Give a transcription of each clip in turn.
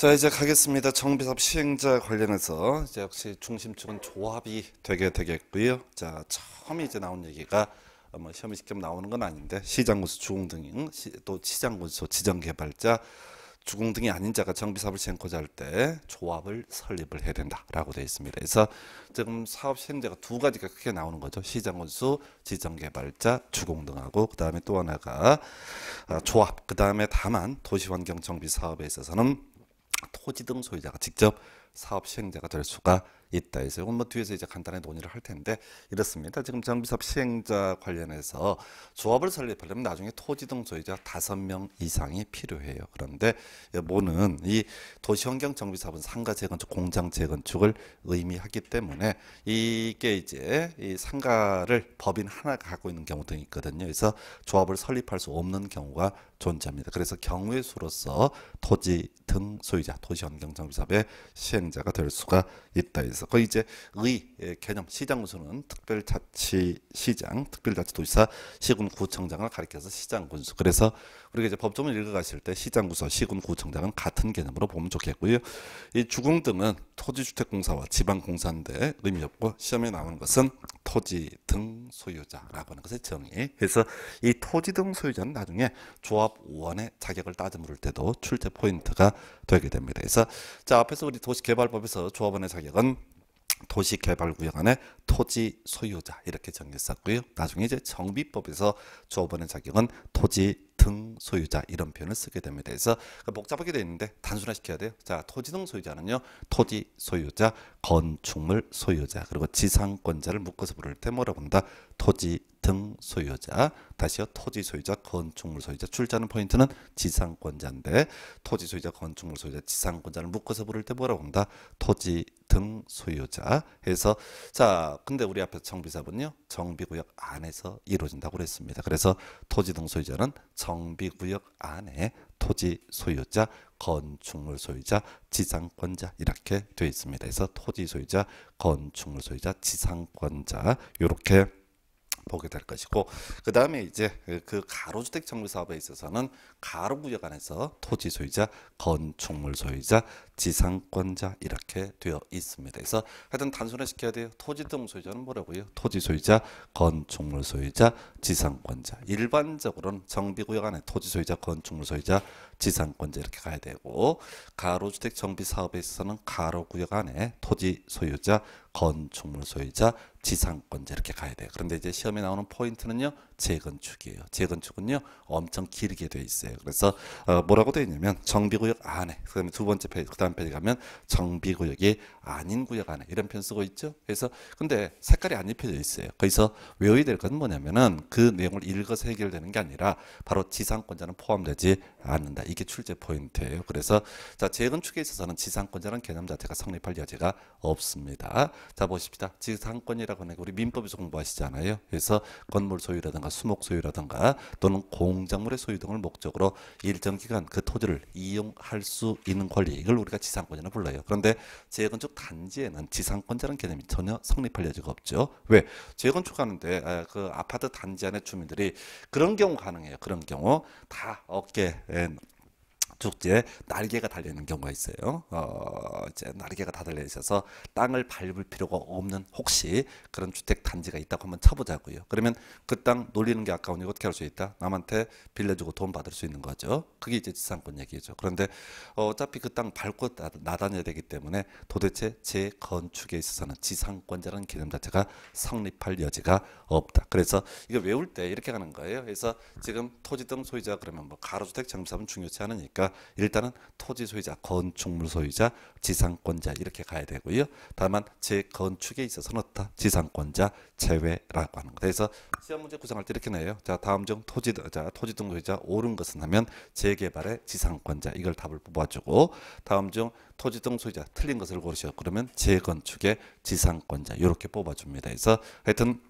자 이제 가겠습니다. 정비사업 시행자 관련해서 이제 역시 중심축은 조합이 되게 되겠고요. 자 처음에 이제 나온 얘기가 뭐 시험이 직접 나오는 건 아닌데 시장군수 주공등 또 시장군수 지정개발자 주공등이 아닌 자가 정비사업을 시행고자 할 때 조합을 설립을 해야 된다라고 되어 있습니다. 그래서 지금 사업 시행자가 두 가지가 크게 나오는 거죠. 시장군수, 지정개발자, 주공등하고 그 다음에 또 하나가 아, 조합. 그 다음에 다만 도시환경정비사업에 있어서는 토지등 소유자가 직접 사업 시행자가 될 수가 있다. 해서 이건 뭐 뒤에서 이제 간단히 논의를 할 텐데 이렇습니다. 지금 정비사업 시행자 관련해서 조합을 설립하려면 나중에 토지 등 소유자 다섯 명 이상이 필요해요. 그런데 모는 이 도시환경 정비사업은 상가 재건축, 공장 재건축을 의미하기 때문에 이게 이제 이 상가를 법인 하나 갖고 있는 경우도 있거든요. 그래서 조합을 설립할 수 없는 경우가 존재합니다. 그래서 경우의 수로서 토지 등 소유자, 도시환경 정비사업의 시행자가 될 수가 있다. 해서 그래서 거의 이제 의 예, 개념 시장군수는 특별자치시장, 특별자치도시사, 시군구청장을 가리켜서 시장군수. 그래서 우리가 이제 법조문 읽어가실 때 시장군수, 시군구청장은 같은 개념으로 보면 좋겠고요. 이 주공 등은 토지주택공사와 지방공사인데 의미 없고 시험에 나오는 것은 토지 등 소유자라고 하는 것의 정의. 그서이 토지 등 소유자는 나중에 조합원의 자격을 따져 물을 때도 출제 포인트가 되게 됩니다. 그래서 자 앞에서 우리 도시개발법에서 조합원의 자격은 도시개발구역 안에 토지 소유자 이렇게 정했었고요. 나중에 이제 정비법에서 주어보는 자격은 토지 등 소유자 이런 표현을 쓰게 됩니다. 그래서 복잡하게 되어 있는데 단순화시켜야 돼요. 자, 토지등 소유자는요. 토지 소유자, 건축물 소유자, 그리고 지상권자를 묶어서 부를 때 뭐라고 한다? 토지 등 소유자, 다시요. 토지 소유자, 건축물 소유자. 출자는 포인트는 지상권자인데 토지 소유자, 건축물 소유자, 지상권자를 묶어서 부를 때 뭐라고 한다? 토지 등 소유자 해서 자 근데 우리 앞에서 정비사분요 정비구역 안에서 이루어진다고 그랬습니다 그래서 토지 등 소유자는 정 정비구역 안에 토지 소유자, 건축물 소유자, 지상권자 이렇게 되어 있습니다. 그래서 토지 소유자, 건축물 소유자, 지상권자 이렇게 보게 될 것이고 그 다음에 이제 그 가로주택 정비 사업에 있어서는 가로구역 안에서 토지 소유자, 건축물 소유자, 지상권자 이렇게 되어 있습니다. 그래서 하여튼 단순화시켜야 돼요. 토지 등 소유자는 뭐라고요? 토지 소유자, 건축물 소유자, 지상권자. 일반적으로는 정비구역 안에 토지 소유자, 건축물 소유자, 지상권자 이렇게 가야 되고 가로주택 정비 사업에 있어서는 가로구역 안에 토지 소유자, 건축물 소유자, 지상권자 이렇게 가야 돼요. 그런데 이제 시험에 나오는 포인트는요. 재건축이에요. 재건축은요 엄청 길게 돼 있어요. 그래서 어, 뭐라고 돼 있냐면 정비구역 안에 그다음에 두 번째 페이지 그다음 페이지 가면 정비구역이 아닌 구역 안에 이런 표현 쓰고 있죠. 그래서 근데 색깔이 안 입혀져 있어요. 그래서 외워야 될건 뭐냐면은 그 내용을 읽어서 해결되는 게 아니라 바로 지상권자는 포함되지 않는다. 이게 출제 포인트예요. 그래서 자 재건축에 있어서는 지상권자는 개념 자체가 성립할 여지가 없습니다. 자 보십시다. 지상권이라고 하는 게 우리 민법에서 공부하시잖아요. 그래서 건물 소유라든가 수목 소유라든가 또는 공작물의 소유 등을 목적으로 일정 기간 그 토지를 이용할 수 있는 권리 이걸 우리가 지상권이라 불러요. 그런데 재건축 단지에는 지상권자라는 개념이 전혀 성립할 여지가 없죠. 왜? 재건축하는데 아, 그 아파트 단지 안에 주민들이 그런 경우 가능해요. 그런 경우 다 어깨 에 축지 날개가 달려있는 경우가 있어요. 어, 이제 날개가 다 달려 있어서 땅을 밟을 필요가 없는 혹시 그런 주택 단지가 있다고 한번 쳐보자고요. 그러면 그 땅 놀리는 게아까우니 어떻게 할 수 있다? 남한테 빌려주고 돈 받을 수 있는 거죠. 그게 이제 지상권 얘기죠. 그런데 어, 어차피 그 땅 밟고 나다녀야 되기 때문에 도대체 재건축에 있어서는 지상권자라는 개념 자체가 성립할 여지가 없다. 그래서 이거 외울 때 이렇게 가는 거예요. 그래서 지금 토지 등 소유자 그러면 뭐 가로주택, 장사업은 중요치 않으니까 일단은 토지 소유자, 건축물 소유자, 지상권자 이렇게 가야 되고요. 다만 재건축에 있어서는 다 지상권자 제외라고 하는 거. 그래서 시험 문제 구성할 때 이렇게 내요. 자, 다음 중 토지 자, 토지 등 소유자 옳은 것은 하면 재개발의 지상권자 이걸 답을 뽑아주고 다음 중 토지 등 소유자 틀린 것을 고르시오. 그러면 재건축의 지상권자 이렇게 뽑아줍니다. 그래서 하여튼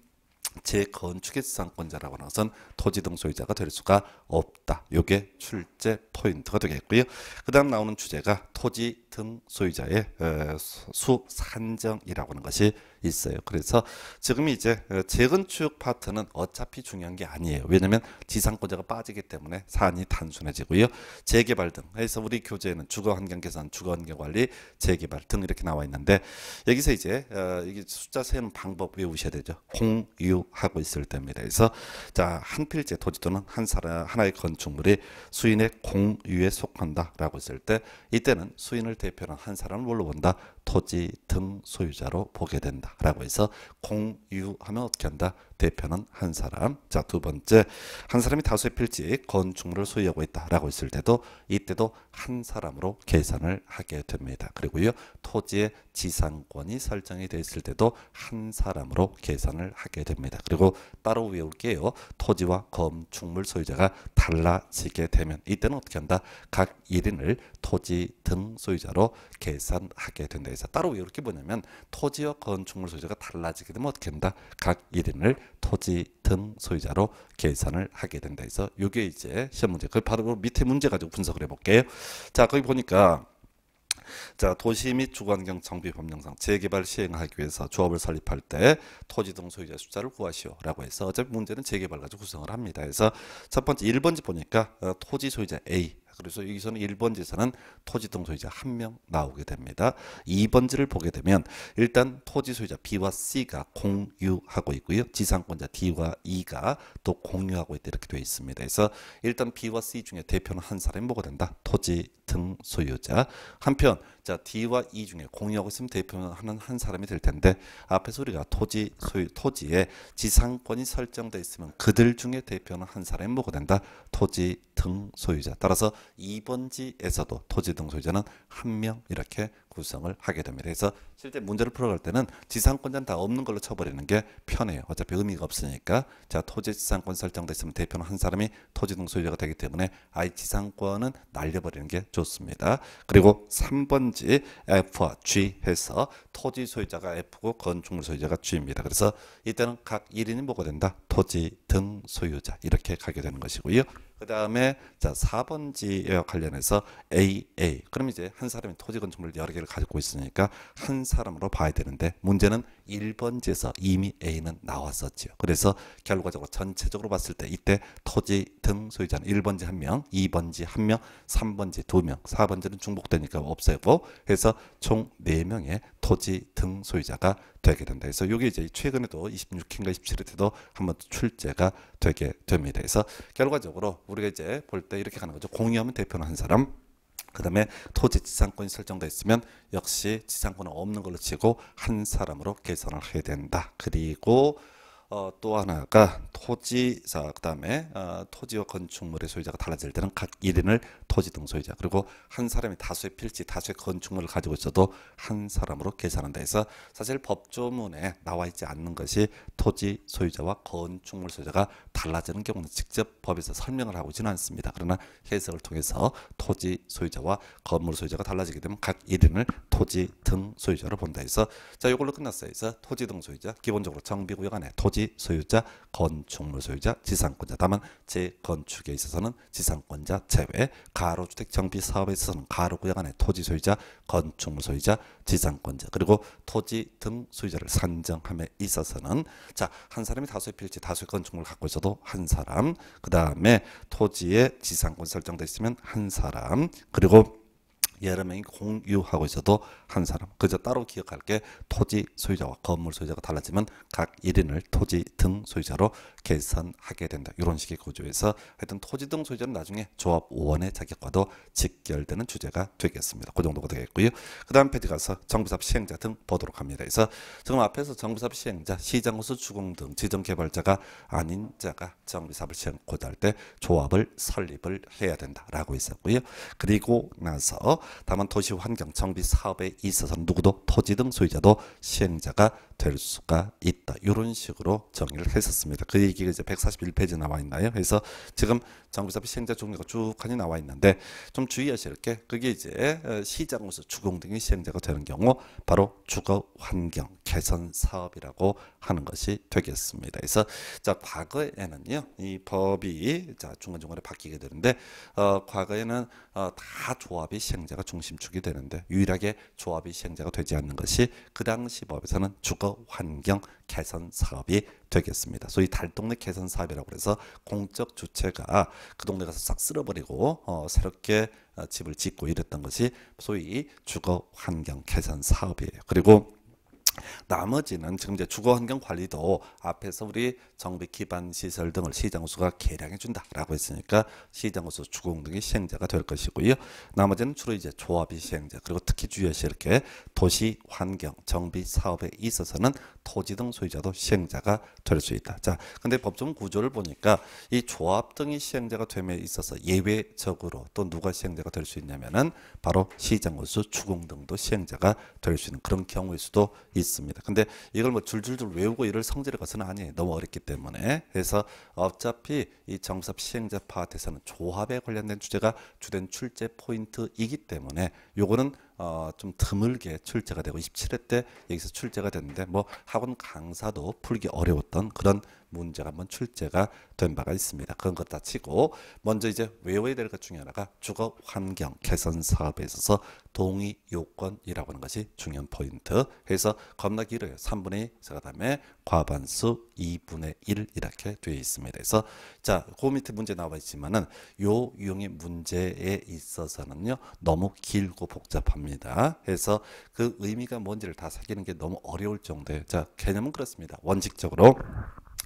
재건축의 지상권자라고 하는 것은 토지등 소유자가 될 수가 없다. 요게 출제 포인트가 되겠고요. 그 다음 나오는 주제가 토지등 소유자의 어, 수 산정이라고 하는 것이 있어요. 그래서 지금 이제 어, 재건축 파트는 어차피 중요한 게 아니에요. 왜냐하면 지상권자가 빠지기 때문에 사안이 단순해지고요. 재개발 등 해서 우리 교재에는 주거환경 개선, 주거환경 관리, 재개발 등 이렇게 나와 있는데 여기서 이제 어, 이게 숫자 세는 방법 외우셔야 되죠. 공유하고 있을 때입니다. 그래서 자 한 필지 토지 또는 한 사람 하나의 건축물이 수인의 공유에 속한다라고 했을 때 이때는 수인을 대표하는 한 사람을 뭘로 본다? 토지 등 소유자로 보게 된다라고 해서 공유하면 어떻게 한다? 대표는 한 사람. 자, 두 번째. 한 사람이 다수의 필지 건축물을 소유하고 있다라고 했을 때도 이때도 한 사람으로 계산을 하게 됩니다. 그리고요. 토지의 지상권이 설정이 되어 있을 때도 한 사람으로 계산을 하게 됩니다. 그리고 따로 외울게요. 토지와 건축물 소유자가 달라지게 되면 이때는 어떻게 한다? 각 1인을 토지 등 소유자로 계산하게 된다. 그래서 따로 이렇게 보냐면 토지와 건축물 소유자가 달라지게 되면 어떻게 된다? 각 1인을 토지 등 소유자로 계산을 하게 된다 해서 이게 이제 시험 문제. 그 바로 밑에 문제 가지고 분석을 해볼게요. 자 거기 보니까 자 도시 및 주거환경 정비 법령상 재개발 시행하기 위해서 조합을 설립할 때 토지 등 소유자 숫자를 구하시오라고 해서 어차피 문제는 재개발 가지고 구성을 합니다. 그래서 첫 번째 1번지 보니까 어, 토지 소유자 A 그래서 여기서는 1번 지에서는 토지등 소유자 한 명 나오게 됩니다. 2번지를 보게 되면 일단 토지 소유자 B와 C가 공유하고 있고요. 지상권자 D와 E가 또 공유하고 있다 이렇게 되어 있습니다. 그래서 일단 B와 C 중에 대표는 한 사람이 뭐가 된다? 토지등 소유자. 한편 자 D와 E 중에 공유하고 있으면 대표하는 한 사람이 될 텐데 앞에 소리가 토지 소유 토지에 지상권이 설정돼 있으면 그들 중에 대표는 한 사람이 뭐가 된다? 토지 등 소유자. 따라서 2번지에서도 토지 등 소유자는 한 명 이렇게 구성을 하게 됩니다. 그래서 실제 문제를 풀어갈 때는 지상권자는 다 없는 걸로 쳐버리는 게 편해요. 어차피 의미가 없으니까 자 토지 지상권 설정돼 으면 대표는 한 사람이 토지등 소유자가 되기 때문에 아예 지상권은 날려버리는 게 좋습니다. 그리고 3번지 f G 해서 토지 소유자가 F고 건축물 소유자가 G입니다. 그래서 이때는 각 1인이 뭐가 된다? 토지 등 소유자 이렇게 가게 되는 것이고요. 그 다음에 자 4번지와 관련해서 AA. 그럼 이제 한 사람이 토지 건축물 여러 개를 가지고 있으니까 한 사람으로 봐야 되는데 문제는 1번지에서 이미 A는 나왔었죠. 그래서 결과적으로 전체적으로 봤을 때 이때 토지 등 소유자는 1번지 1명, 2번지 1명, 3번지 2명, 4번지는 중복되니까 없애고 해서 총 4명의 토지 등 소유자가 되게 된다. 그래서 이게 이제 최근에도 2 6인가 27회 때도 한번 출제가 되게 됩니다. 그래서 결과적으로 우리가 이제 볼 때 이렇게 가는 거죠. 공유하면 대표는 한 사람, 그 다음에 토지 지상권이 설정돼 있으면 역시 지상권은 없는 걸로 치고 한 사람으로 계산을 해야 된다. 그리고 어, 또 하나가 토지 사 그다음에 어, 토지와 건축물의 소유자가 달라질 때는 각 1인을 토지 등 소유자 그리고 한 사람이 다수의 필지 다수의 건축물을 가지고 있어도 한 사람으로 계산한다 해서 사실 법조문에 나와 있지 않는 것이 토지 소유자와 건축물 소유자가 달라지는 경우는 직접 법에서 설명을 하고 있지는 않습니다. 그러나 해석을 통해서 토지 소유자와 건물 소유자가 달라지게 되면 각 1인을 토지 등 소유자로 본다 해서 자 이걸로 끝났어요. 그래서 토지 등 소유자 기본적으로 정비구역 안에 토지 토지 소유자, 건축물 소유자, 지상권자. 다만 재건축에 있어서는 지상권자 제외, 가로주택 정비 사업에 있어서는 가로구역 안에 토지 소유자, 건축물 소유자, 지상권자 그리고 토지 등 소유자를 산정함에 있어서는 자 한 사람이 다수의 필지, 다수의 건축물을 갖고 있어도 한 사람, 그 다음에 토지에 지상권 설정돼 있으면 한 사람, 그리고 여러 명이 공유하고 있어도 한 사람. 그저 따로 기억할 게 토지 소유자와 건물 소유자가 달라지면 각 1인을 토지 등 소유자로 계산하게 된다. 이런 식의 구조에서 하여튼 토지 등 소유자는 나중에 조합원의 자격과도 직결되는 주제가 되겠습니다. 그 정도가 되겠고요. 그 다음 페이지 가서 정부사업 시행자 등 보도록 합니다. 그래서 지금 앞에서 정부사업 시행자, 시장호수 주공 등 지정개발자가 아닌 자가 정비사업을 시행 고도할 때 조합을 설립을 해야 된다라고 있었고요. 그리고 나서 다만 도시환경 정비사업의 있어서는 누구도 토지 등 소유자도 시행자가 될 수가 있다. 이런 식으로 정의를 했었습니다. 그 얘기가 이제 141페이지 나와 있나요? 그래서 지금 장부사 시행자 종류가 쭉하니 나와 있는데 좀 주의하실 게 그게 이제 시장으로서 주공등의 시행자가 되는 경우 바로 주거 환경 개선 사업이라고 하는 것이 되겠습니다. 그래서 자 과거에는요 이 법이 자 중간중간에 바뀌게 되는데 어, 과거에는 어, 다 조합이 시행자가 중심축이 되는데 유일하게 조합이 시행자가 되지 않는 것이 그 당시 법에서는 주거 환경 개선 사업이 되겠습니다. 소위 달동네 개선 사업이라고 해서 공적 주체가 그 동네 가서 싹 쓸어버리고 어, 새롭게 어, 집을 짓고 이랬던 것이 소위 주거 환경 개선 사업이에요. 그리고 나머지는 지금 이제 주거 환경 관리도 앞에서 우리 정비 기반 시설 등을 시장호수가 개량해 준다라고 했으니까 시장호수 주공 등이 시행자가 될 것이고요. 나머지는 주로 이제 조합이 시행자 그리고 특히 주요시 이렇게 도시 환경 정비 사업에 있어서는 토지 등 소유자도 시행자가 될 수 있다. 자, 근데 법정 구조를 보니까 이 조합 등이 시행자가 됨에 있어서 예외적으로 또 누가 시행자가 될 수 있냐면은 바로 시장군수, 주공 등도 시행자가 될 수 있는 그런 경우일 수도 있습니다. 근데 이걸 뭐 줄줄줄 외우고 이를 성질의 것은 아니에요. 너무 어렵기 때문에. 그래서 어차피 이 정섭 시행자 파트에서는 조합에 관련된 주제가 주된 출제 포인트이기 때문에 요거는 어, 좀 드물게 출제가 되고 27회 때 여기서 출제가 됐는데 뭐 학원 강사도 풀기 어려웠던 그런 문제가 한번 출제가 된 바가 있습니다. 그런 것다 치고 먼저 이제 외워야 될 것 중에 하나가 주거 환경 개선 사업에 있어서 동의 요건이라고 하는 것이 중요한 포인트. 해서 겁나 길어요. 3분의 2, 그다음에 과반수 2분의 1 이렇게 되어 있습니다. 그래서 자그 밑에 문제 나와 있지만은 요 유형의 문제에 있어서는요 너무 길고 복잡합니다. 해서 그 의미가 뭔지를 다 새기는 게 너무 어려울 정도예요. 자 개념은 그렇습니다. 원칙적으로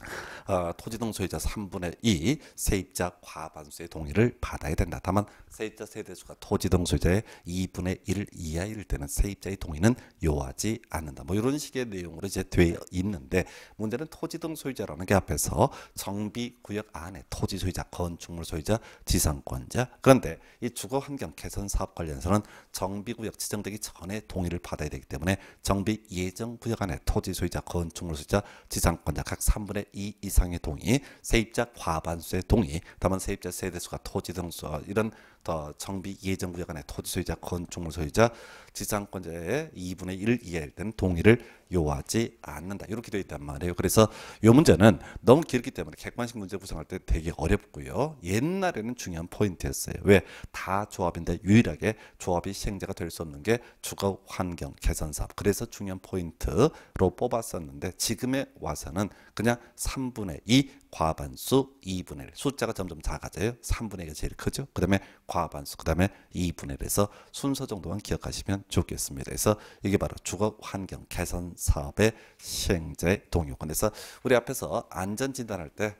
어, 토지등 소유자 3분의 2 세입자 과반수의 동의를 받아야 된다. 다만 세입자 세대수가 토지등 소유자의 2분의 1 이하일 때는 세입자의 동의는 요하지 않는다. 뭐 이런 식의 내용으로 이제 되어 있는데 문제는 토지등 소유자라는 게 앞에서 정비구역 안에 토지 소유자, 건축물 소유자, 지상권자 그런데 이 주거 환경 개선 사업 관련해서는 정비구역 지정되기 전에 동의를 받아야 되기 때문에 정비 예정 구역 안에 토지 소유자, 건축물 소유자, 지상권자 각 3분의 2 이상의 동의, 세입자 과반수의 동의, 다만 세입자 세대수가 토지 등수 이런 더 정비 예정구역 안에 토지 소유자, 건축물 소유자, 지상권자의 2분의 1 이하일 때는 동의를 요하지 않는다. 이렇게 되어 있단 말이에요. 그래서 이 문제는 너무 길기 때문에 객관식 문제 구성할 때 되게 어렵고요. 옛날에는 중요한 포인트였어요. 왜? 다 조합인데 유일하게 조합이 시행자가 될 수 없는 게 주거 환경 개선 사업. 그래서 중요한 포인트로 뽑았었는데 지금에 와서는 그냥 3분의 2 과반수 2분의 1. 숫자가 점점 작아져요. 3분의 1이 제일 크죠. 그다음에 과반수 그 다음에 2분의 1에서 순서 정도만 기억하시면 좋겠습니다. 그래서 이게 바로 주거 환경 개선 사업의 시행제 동요권 에서 우리 앞에서 안전진단할 때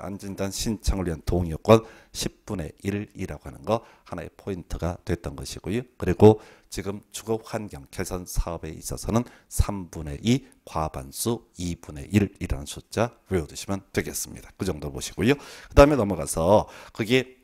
안전진단 신청을 위한 동요권 10분의 1이라고 하는 거 하나의 포인트가 됐던 것이고요. 그리고 지금 주거 환경 개선 사업에 있어서는 3분의 2 과반수 2분의 1이라는 숫자 외워두시면 되겠습니다. 그 정도 보시고요. 그 다음에 넘어가서 그게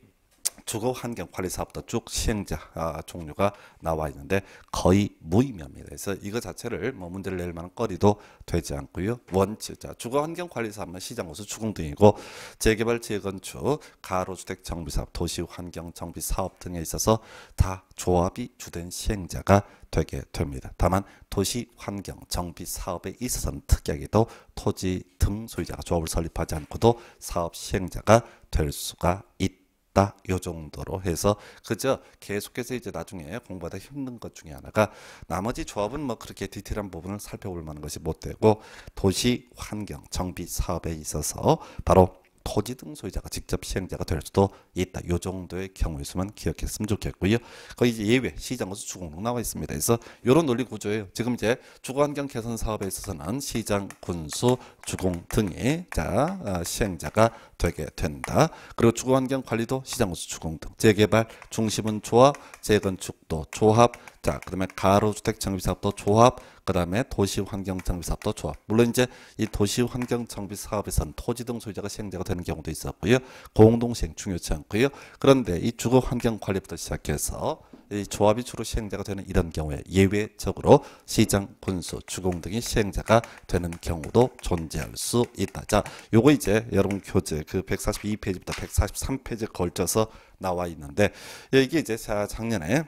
주거 환경 관리 사업도 쭉 시행자 아, 종류가 나와 있는데 거의 무의미합니다. 그래서 이거 자체를 뭐 문제를 낼 만한 거리도 되지 않고요. 원칙 자 주거 환경 관리 사업은 시장 호수 추궁 등이고 재개발 재건축 가로주택 정비 사업 도시 환경 정비 사업 등에 있어서 다 조합이 주된 시행자가 되게 됩니다. 다만 도시 환경 정비 사업에 있어서는 특이하게도 토지 등 소유자가 조합을 설립하지 않고도 사업 시행자가 될 수가 있다. 없다. 요 정도로 해서 그저 계속해서 이제 나중에 공부하다 힘든 것 중에 하나가 나머지 조합은 뭐 그렇게 디테일한 부분을 살펴볼 만한 것이 못 되고 도시 환경 정비 사업에 있어서 바로 토지 등 소유자가 직접 시행자가 될 수도 있다. 요 정도의 경우일 수만 기억했으면 좋겠고요. 거의 이제 예외 시장으서 주공록 나와 있습니다. 그래서 요런 논리 구조예요. 지금 이제 주거환경 개선 사업에 있어서는 시장, 군수, 주공 등이 자 어, 시행자가 되게 된다. 그리고 주거환경 관리도 시장우수 주공등 재개발 중심은 조합 재건축도 조합 자 그다음에 가로주택 정비사업도 조합 그다음에 도시환경정비사업도 조합 물론 이제 이 도시환경정비사업에선 토지 등 소유자가 시행자가 되는 경우도 있었고요 공동시행 중요치 않고요 그런데 이 주거환경 관리부터 시작해서 조합이 주로 시행자가 되는 이런 경우에 예외적으로 시장, 군수, 주공 등이 시행자가 되는 경우도 존재할 수 있다. 자, 요거 이제 여러분 교재 그 142페이지부터 143페이지 에 걸쳐서 나와 있는데 예, 이게 이제 자 작년에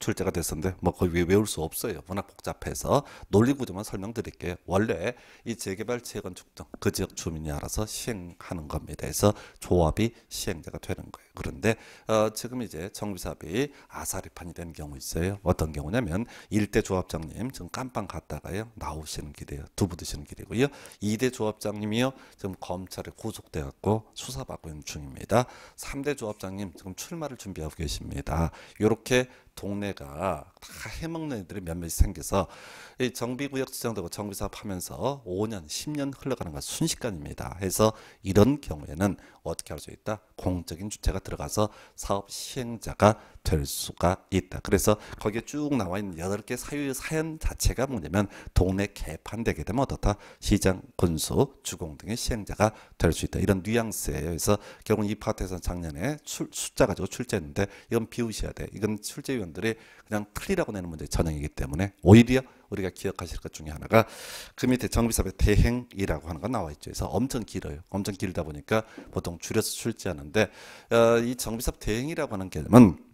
출제가 됐었는데 뭐 거의 외울 수 없어요. 워낙 복잡해서 논리 구조만 설명드릴게요. 원래 이 재개발 재건축 등그 지역 주민이 알아서 시행하는 겁니다. 그래서 조합이 시행자가 되는 거예요. 그런데 어, 지금 이제 정비사업이 아사리판이 된 경우 있어요. 어떤 경우냐면 1대 조합장님 지금 깜빵 갔다가요 나오시는 길이에요. 두부 드시는 길이고요. 2대 조합장님이요 지금 검찰에 구속돼갖고 수사받고 있는 중입니다. 3대 조합장님 지금 출마를 준비하고 계십니다. 이렇게 동네가 다 해먹는 애들이 몇몇 생겨서 이 정비구역 지정되고 정비사업하면서 5년, 10년 흘러가는 건 순식간입니다. 그래서 이런 경우에는 어떻게 할 수 있다? 공적인 주체가 들어가서 사업 시행자가 될 수가 있다. 그래서 거기에 쭉 나와 있는 여덟 개 사유 사연 자체가 뭐냐면 동네 개판되게 되면 어떻다? 시장, 군수, 주공 등의 시행자가 될 수 있다. 이런 뉘앙스예요. 그래서 결국 이 파트에서는 작년에 출, 숫자 가지고 출제했는데 이건 비우셔야 돼. 이건 출제위원들이 그냥 틀 8이라고 내는 문제 전형이기 때문에 오히려 우리가 기억하실 것 중에 하나가 그 밑에 정비사업의 대행이라고 하는 거 나와 있죠. 그래서 엄청 길어요. 엄청 길다 보니까 보통 줄여서 출제하는데 어, 이 정비사업 대행이라고 하는 개념은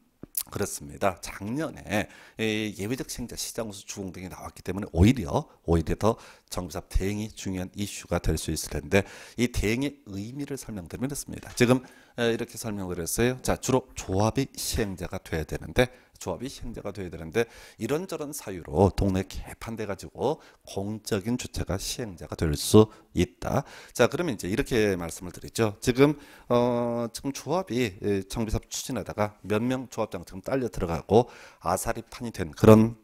그렇습니다. 작년에 예외적 생자 시장 우수 주공 등이 나왔기 때문에 오히려 오히려 더 정부사업 대행이 중요한 이슈가 될 수 있을 텐데 이 대행의 의미를 설명드리면 됐습니다 지금 이렇게 설명을 했어요. 자 주로 조합이 시행자가 돼야 되는데 조합이 시행자가 돼야 되는데 이런저런 사유로 동네 개판돼 가지고 공적인 주체가 시행자가 될 수 있다. 자 그러면 이제 이렇게 말씀을 드리죠. 지금 어 지금 조합이 정비사업 추진하다가 몇 명 조합장 지금 딸려 들어가고 아사리판이 된 그런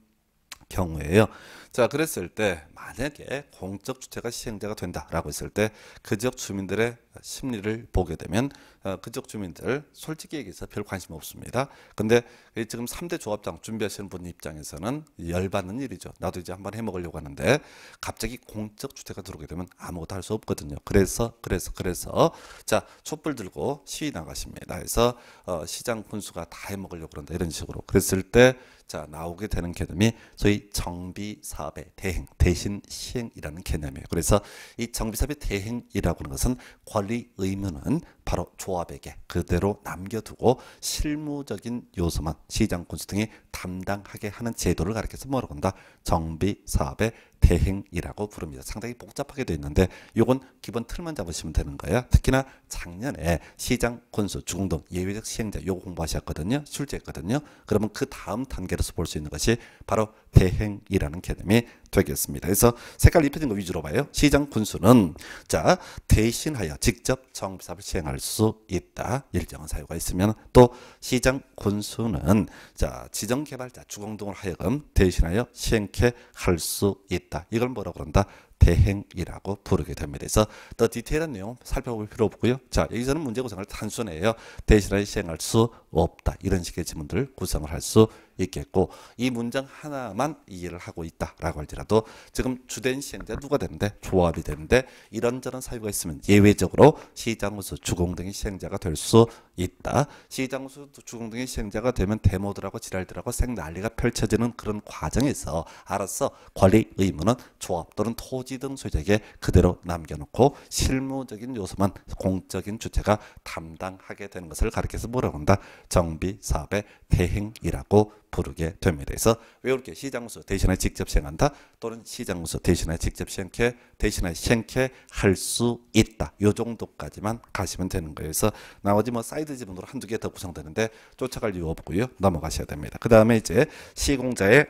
경우에요. 자, 그랬을 때 만약에 공적 주체가 시행자가 된다라고 했을 때 그 지역 주민들의 심리를 보게 되면 어, 그 지역 주민들 솔직히 얘기해서 별 관심 없습니다. 근데 지금 3대 조합장 준비하시는 분 입장에서는 열받는 일이죠. 나도 이제 한번 해먹으려고 하는데 갑자기 공적 주체가 들어오게 되면 아무것도 할 수 없거든요. 그래서 그래서 그래서 자 촛불 들고 시위 나가십니다. 해서 어, 시장 군수가 다 해먹으려고 그런다 이런 식으로 그랬을 때자 나오게 되는 개념이 소위 정비사업의 대행 대신 시행이라는 개념이에요. 그래서 이정비사업의 대행이라고 하는 것은 권리 의무는 바로 조합에게 그대로 남겨두고 실무적인 요소만 시장 군수 등이 담당하게 하는 제도를 가리켜서 뭐라고 한다? 정비 사업의 대행이라고 부릅니다. 상당히 복잡하게 되어 있는데 요건 기본 틀만 잡으시면 되는 거예요. 특히나 작년에 시장 군수 주공동 예외적 시행자 요거 공부하셨거든요. 출제했거든요. 그러면 그 다음 단계로서 볼 수 있는 것이 바로 대행이라는 개념이 되겠습니다. 그래서 색깔 입혀진 거 위주로 봐요. 시장 군수는 자 대신하여 직접 정비사업을 시행할 수 있다. 일정한 사유가 있으면 또 시장 군수는 자 지정개발자 주공동을 하여금 대신하여 시행케 할수 있다. 이걸 뭐라고 그런다? 대행이라고 부르게 됩니다. 그래서 더 디테일한 내용 살펴볼 필요 없고요. 자 여기서는 문제 구성을 단순해요. 대신하여 시행할 수 없다. 이런 식의 지문들을 구성을 할수 있겠고 이 문장 하나만 이해를 하고 있다라고 할지라도 지금 주된 시행 누가 되는데 조합이 되는데 이런저런 사유가 있으면 예외적으로 시장수 주공 등의 시행자가 될 수 있다. 시장수 주공 등의 시행자가 되면 데모들하고 지랄들하고 생 난리가 펼쳐지는 그런 과정에서 알아서 권리 의무는 조합 또는 토지 등소유에 그대로 남겨놓고 실무적인 요소만 공적인 주체가 담당하게 되는 것을 가리켜서 뭐라고 한다? 정비 사업의 대행이라고 부르게 됩니다. 그래서 외울 게 시장수 대신에 직접 시행한다 또는 시장수 대신에 직접 시행해 대신에 시행해 할수 있다. 요 정도까지만 가시면 되는 거예요. 그래서 나머지 뭐 사이드 지문으로 한 두 개 더 구성되는데 쫓아갈 이유 없고요. 넘어가셔야 됩니다. 그 다음에 이제 시공자의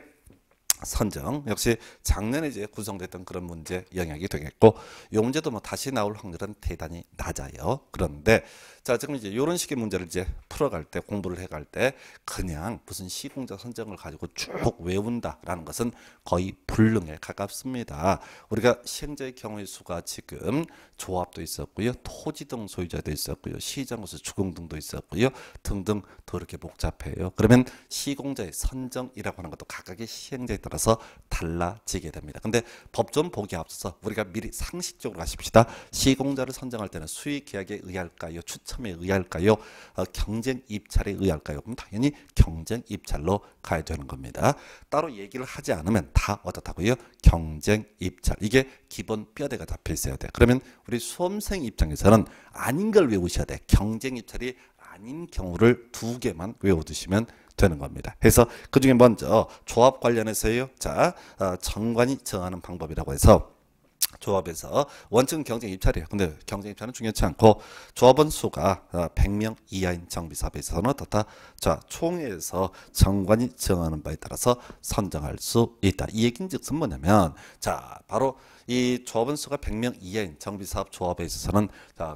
선정 역시 작년에 이제 구성됐던 그런 문제 영향이 되겠고 이 문제도 뭐 다시 나올 확률은 대단히 낮아요. 그런데 자 지금 이제 이런 식의 문제를 이제 풀어갈 때 공부를 해갈 때 그냥 무슨 시공자 선정을 가지고 쭉 외운다라는 것은 거의 불능에 가깝습니다. 우리가 시행자의 경우의 수가 지금 조합도 있었고요, 토지 등 소유자도 있었고요, 시장으서 주공 등도 있었고요, 등등 더 이렇게 복잡해요. 그러면 시공자의 선정이라고 하는 것도 각각의 시행자에 따라 따라서 달라지게 됩니다. 근데 법전 보기 앞서서 우리가 미리 상식적으로 가십시다. 시공자를 선정할 때는 수익 계약에 의할까요? 추첨에 의할까요? 어, 경쟁 입찰에 의할까요? 그럼 당연히 경쟁 입찰로 가야 되는 겁니다. 따로 얘기를 하지 않으면 다 어떻다고요? 경쟁 입찰. 이게 기본 뼈대가 잡혀 있어야 돼. 그러면 우리 수험생 입장에서는 아닌 걸 외우셔야 돼. 경쟁 입찰이 아닌 경우를 두 개만 외워두시면 되는 겁니다. 그래서 그 중에 먼저 조합 관련해서요. 자, 어, 정관이 정하는 방법이라고 해서 조합에서 원칙은 경쟁 입찰이에요. 근데 경쟁 입찰은 중요치 않고 조합원 수가 100명 어, 이하인 정비사업에서는 어떻다? 자, 총회에서 정관이 정하는 바에 따라서 선정할 수 있다. 이 얘기는 즉슨 뭐냐면 자, 바로 이 조합원수가 100명 이하인 정비사업 조합에 있어서는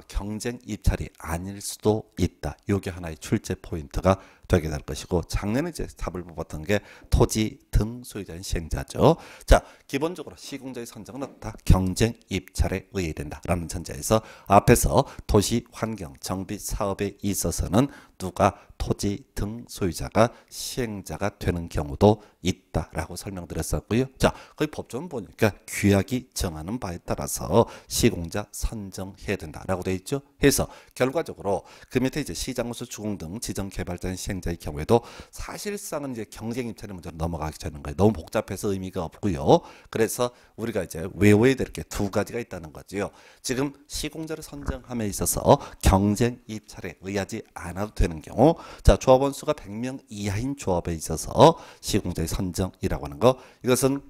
경쟁 입찰이 아닐 수도 있다. 이게 하나의 출제 포인트가 되게 될 것이고 작년에 이제 답을 뽑았던 게 토지 등 소유자인 시행자죠. 자 기본적으로 시공자의 선정은 없다 경쟁 입찰에 의해 된다라는 전제에서 앞에서 도시 환경 정비 사업에 있어서는 누가 토지 등 소유자가 시행자가 되는 경우도 있다라고 설명드렸었고요. 자, 거기 법조는 보니까 규약이 정하는 바에 따라서 시공자 선정해야 된다라고 돼 있죠. 해서 결과적으로 그 밑에 이제 시장우수 주공 등 지정 개발자인 시행자의 경우에도 사실상은 이제 경쟁 입찰이 먼저 넘어가게 되는 거예요. 너무 복잡해서 의미가 없고요. 그래서 우리가 이제 외워야 될게두 가지가 있다는 거지 지금 시공자를 선정함에 있어서 경쟁 입찰에 의하지 않아도 되는 되는 경우 자 조합원 수가 100명 이하인 조합에 있어서 시공자의 선정이라고 하는 거 이것은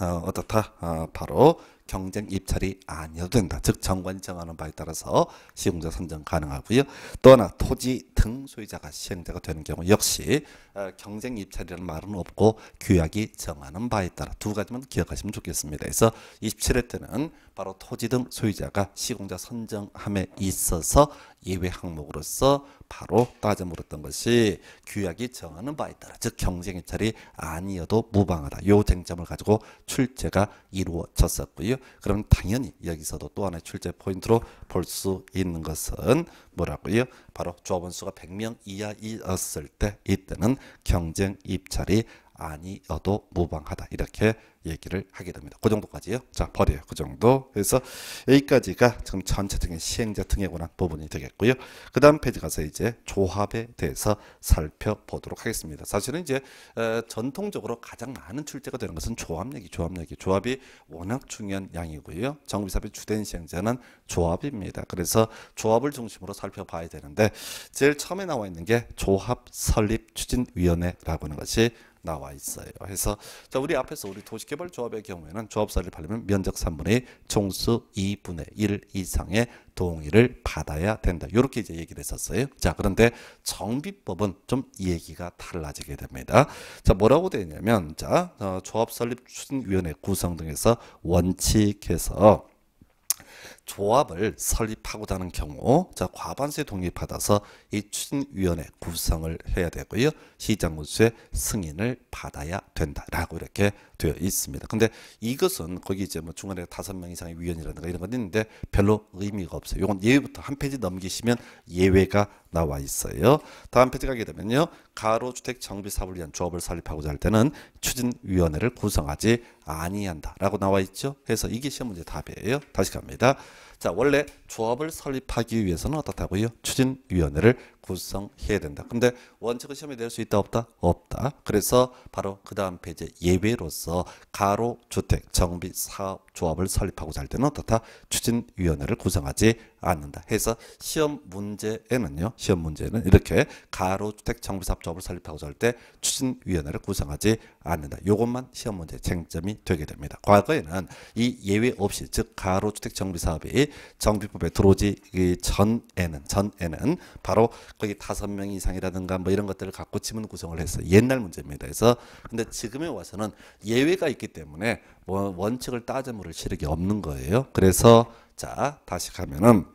어, 어떻다 어, 바로 경쟁 입찰이 아니어도 된다. 즉 정관이 정하는 바에 따라서 시공자 선정 가능하고요. 또 하나 토지 등 소유자가 시행자가 되는 경우 역시 어, 경쟁 입찰이라는 말은 없고 규약이 정하는 바에 따라 두 가지만 기억하시면 좋겠습니다. 그래서 27회 때는 바로 토지 등 소유자가 시공자 선정함에 있어서 예외 항목으로서 바로 따져물었던 것이 규약이 정하는 바에 따라 즉 경쟁의 차이 아니어도 무방하다. 요 쟁점을 가지고 출제가 이루어졌었고요. 그럼 당연히 여기서도 또 하나의 출제 포인트로 볼 수 있는 것은 뭐라고요? 바로 조합원수가 100명 이하였을 때 이때는 경쟁 입찰이 아니어도 무방하다 이렇게 얘기를 하게 됩니다. 그 정도까지요. 자 버려요. 그 정도. 그래서 여기까지가 지금 전체적인 시행자 등에 관한 부분이 되겠고요. 그 다음 페이지 가서 이제 조합에 대해서 살펴보도록 하겠습니다. 사실은 이제 어, 전통적으로 가장 많은 출제가 되는 것은 조합 얘기, 조합 얘기. 조합이 워낙 중요한 양이고요. 정비사업의 주된 시행자는 조합입니다. 그래서 조합을 중심으로 살펴봐야 되는데 제일 처음에 나와 있는 게 조합 설립 추진위원회라고 하는 것이 나와 있어요. 그래서 자 우리 앞에서 우리 도시개발조합의 경우에는 조합사를 팔려면 면적 3분의 1, 총수 2분의 1 이상의 동의를 받아야 된다. 이렇게 이제 얘기를 했었어요. 자 그런데 정비법은 좀 얘기가 달라지게 됩니다. 자 뭐라고 되냐면 자 어, 조합 설립 추진위원회 구성 등에서 원칙에서 조합을 설립하고자 하는 경우 자과반수에독립 받아서 이 추진위원회 구성을 해야 되고요. 시장군수의 승인을 받아야 된다라고 이렇게 되어 있습니다. 근데 이것은 거기 이제 뭐 중간에 다섯 명 이상의 위원이라든가 이런 건 있는데 별로 의미가 없어요. 이건 예외부터 한 페이지 넘기시면 예외가 나와 있어요. 다음 페이지 가게 되면요. 가로주택 정비 사업을 위한 조합을 설립하고자 할 때는 추진위원회를 구성하지 아니한다라고 나와 있죠. 그래서 이게 시험 문제 답이에요. 다시 갑니다. 자, 원래 조합을 설립하기 위해서는 어떻다고요? 추진위원회를 구성해야 된다. 근데 원칙은 시험이될 수 있다 없다? 없다. 그래서 바로 그 다음 페이지 예외로서 가로 주택 정비 사업 조합을 설립하고자 할 때는 어떻다? 추진위원회를 구성하지 않는다. 해서 시험 문제에는요. 시험 문제는 이렇게 가로 주택 정비 사업 조합을 설립하고자 할 때 추진위원회를 구성하지 않는다. 요것만 시험 문제 쟁점이 되게 됩니다. 과거에는 이 예외 없이 즉 가로 주택 정비 사업이 정비 홈페이지 그 들어오기 그 전에는 전에는 바로 거기 다섯 명 이상이라든가 뭐 이런 것들을 갖고 지문 구성을 했어 옛날 문제입니다. 그래서 근데 지금에 와서는 예외가 있기 때문에 뭐 원칙을 따져 물을 실력이 없는 거예요. 그래서 자 다시 가면은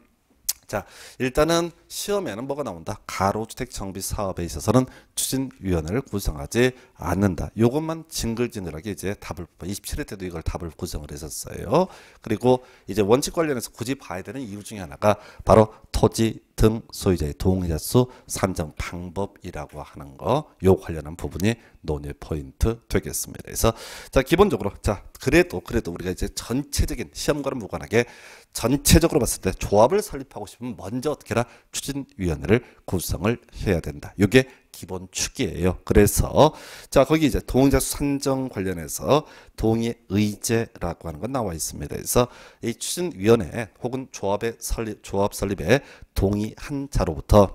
자, 일단은 시험에는 뭐가 나온다? 가로주택 정비 사업에 있어서는 추진위원회를 구성하지 않는다. 요것만 징글징글하게 이제 답을 27회 때도 이걸 답을 구성을 했었어요. 그리고 이제 원칙 관련해서 굳이 봐야 되는 이유 중에 하나가 바로 토지 등 소유자의 동의자 수 산정 방법이라고 하는 거 요 관련한 부분이 논의 포인트 되겠습니다. 그래서 자 기본적으로 자 그래도 그래도 우리가 이제 전체적인 시험과는 무관하게 전체적으로 봤을 때 조합을 설립하고 싶으면 먼저 어떻게라 추진위원회를 구성을 해야 된다. 이게 기본 축이에요. 그래서 자 거기 이제 동의자수 정 관련해서 동의 의제라고 하는 건 나와 있습니다. 그래서 이 추진위원회 혹은 조합의 설립 조합 설립에 동의한 자로부터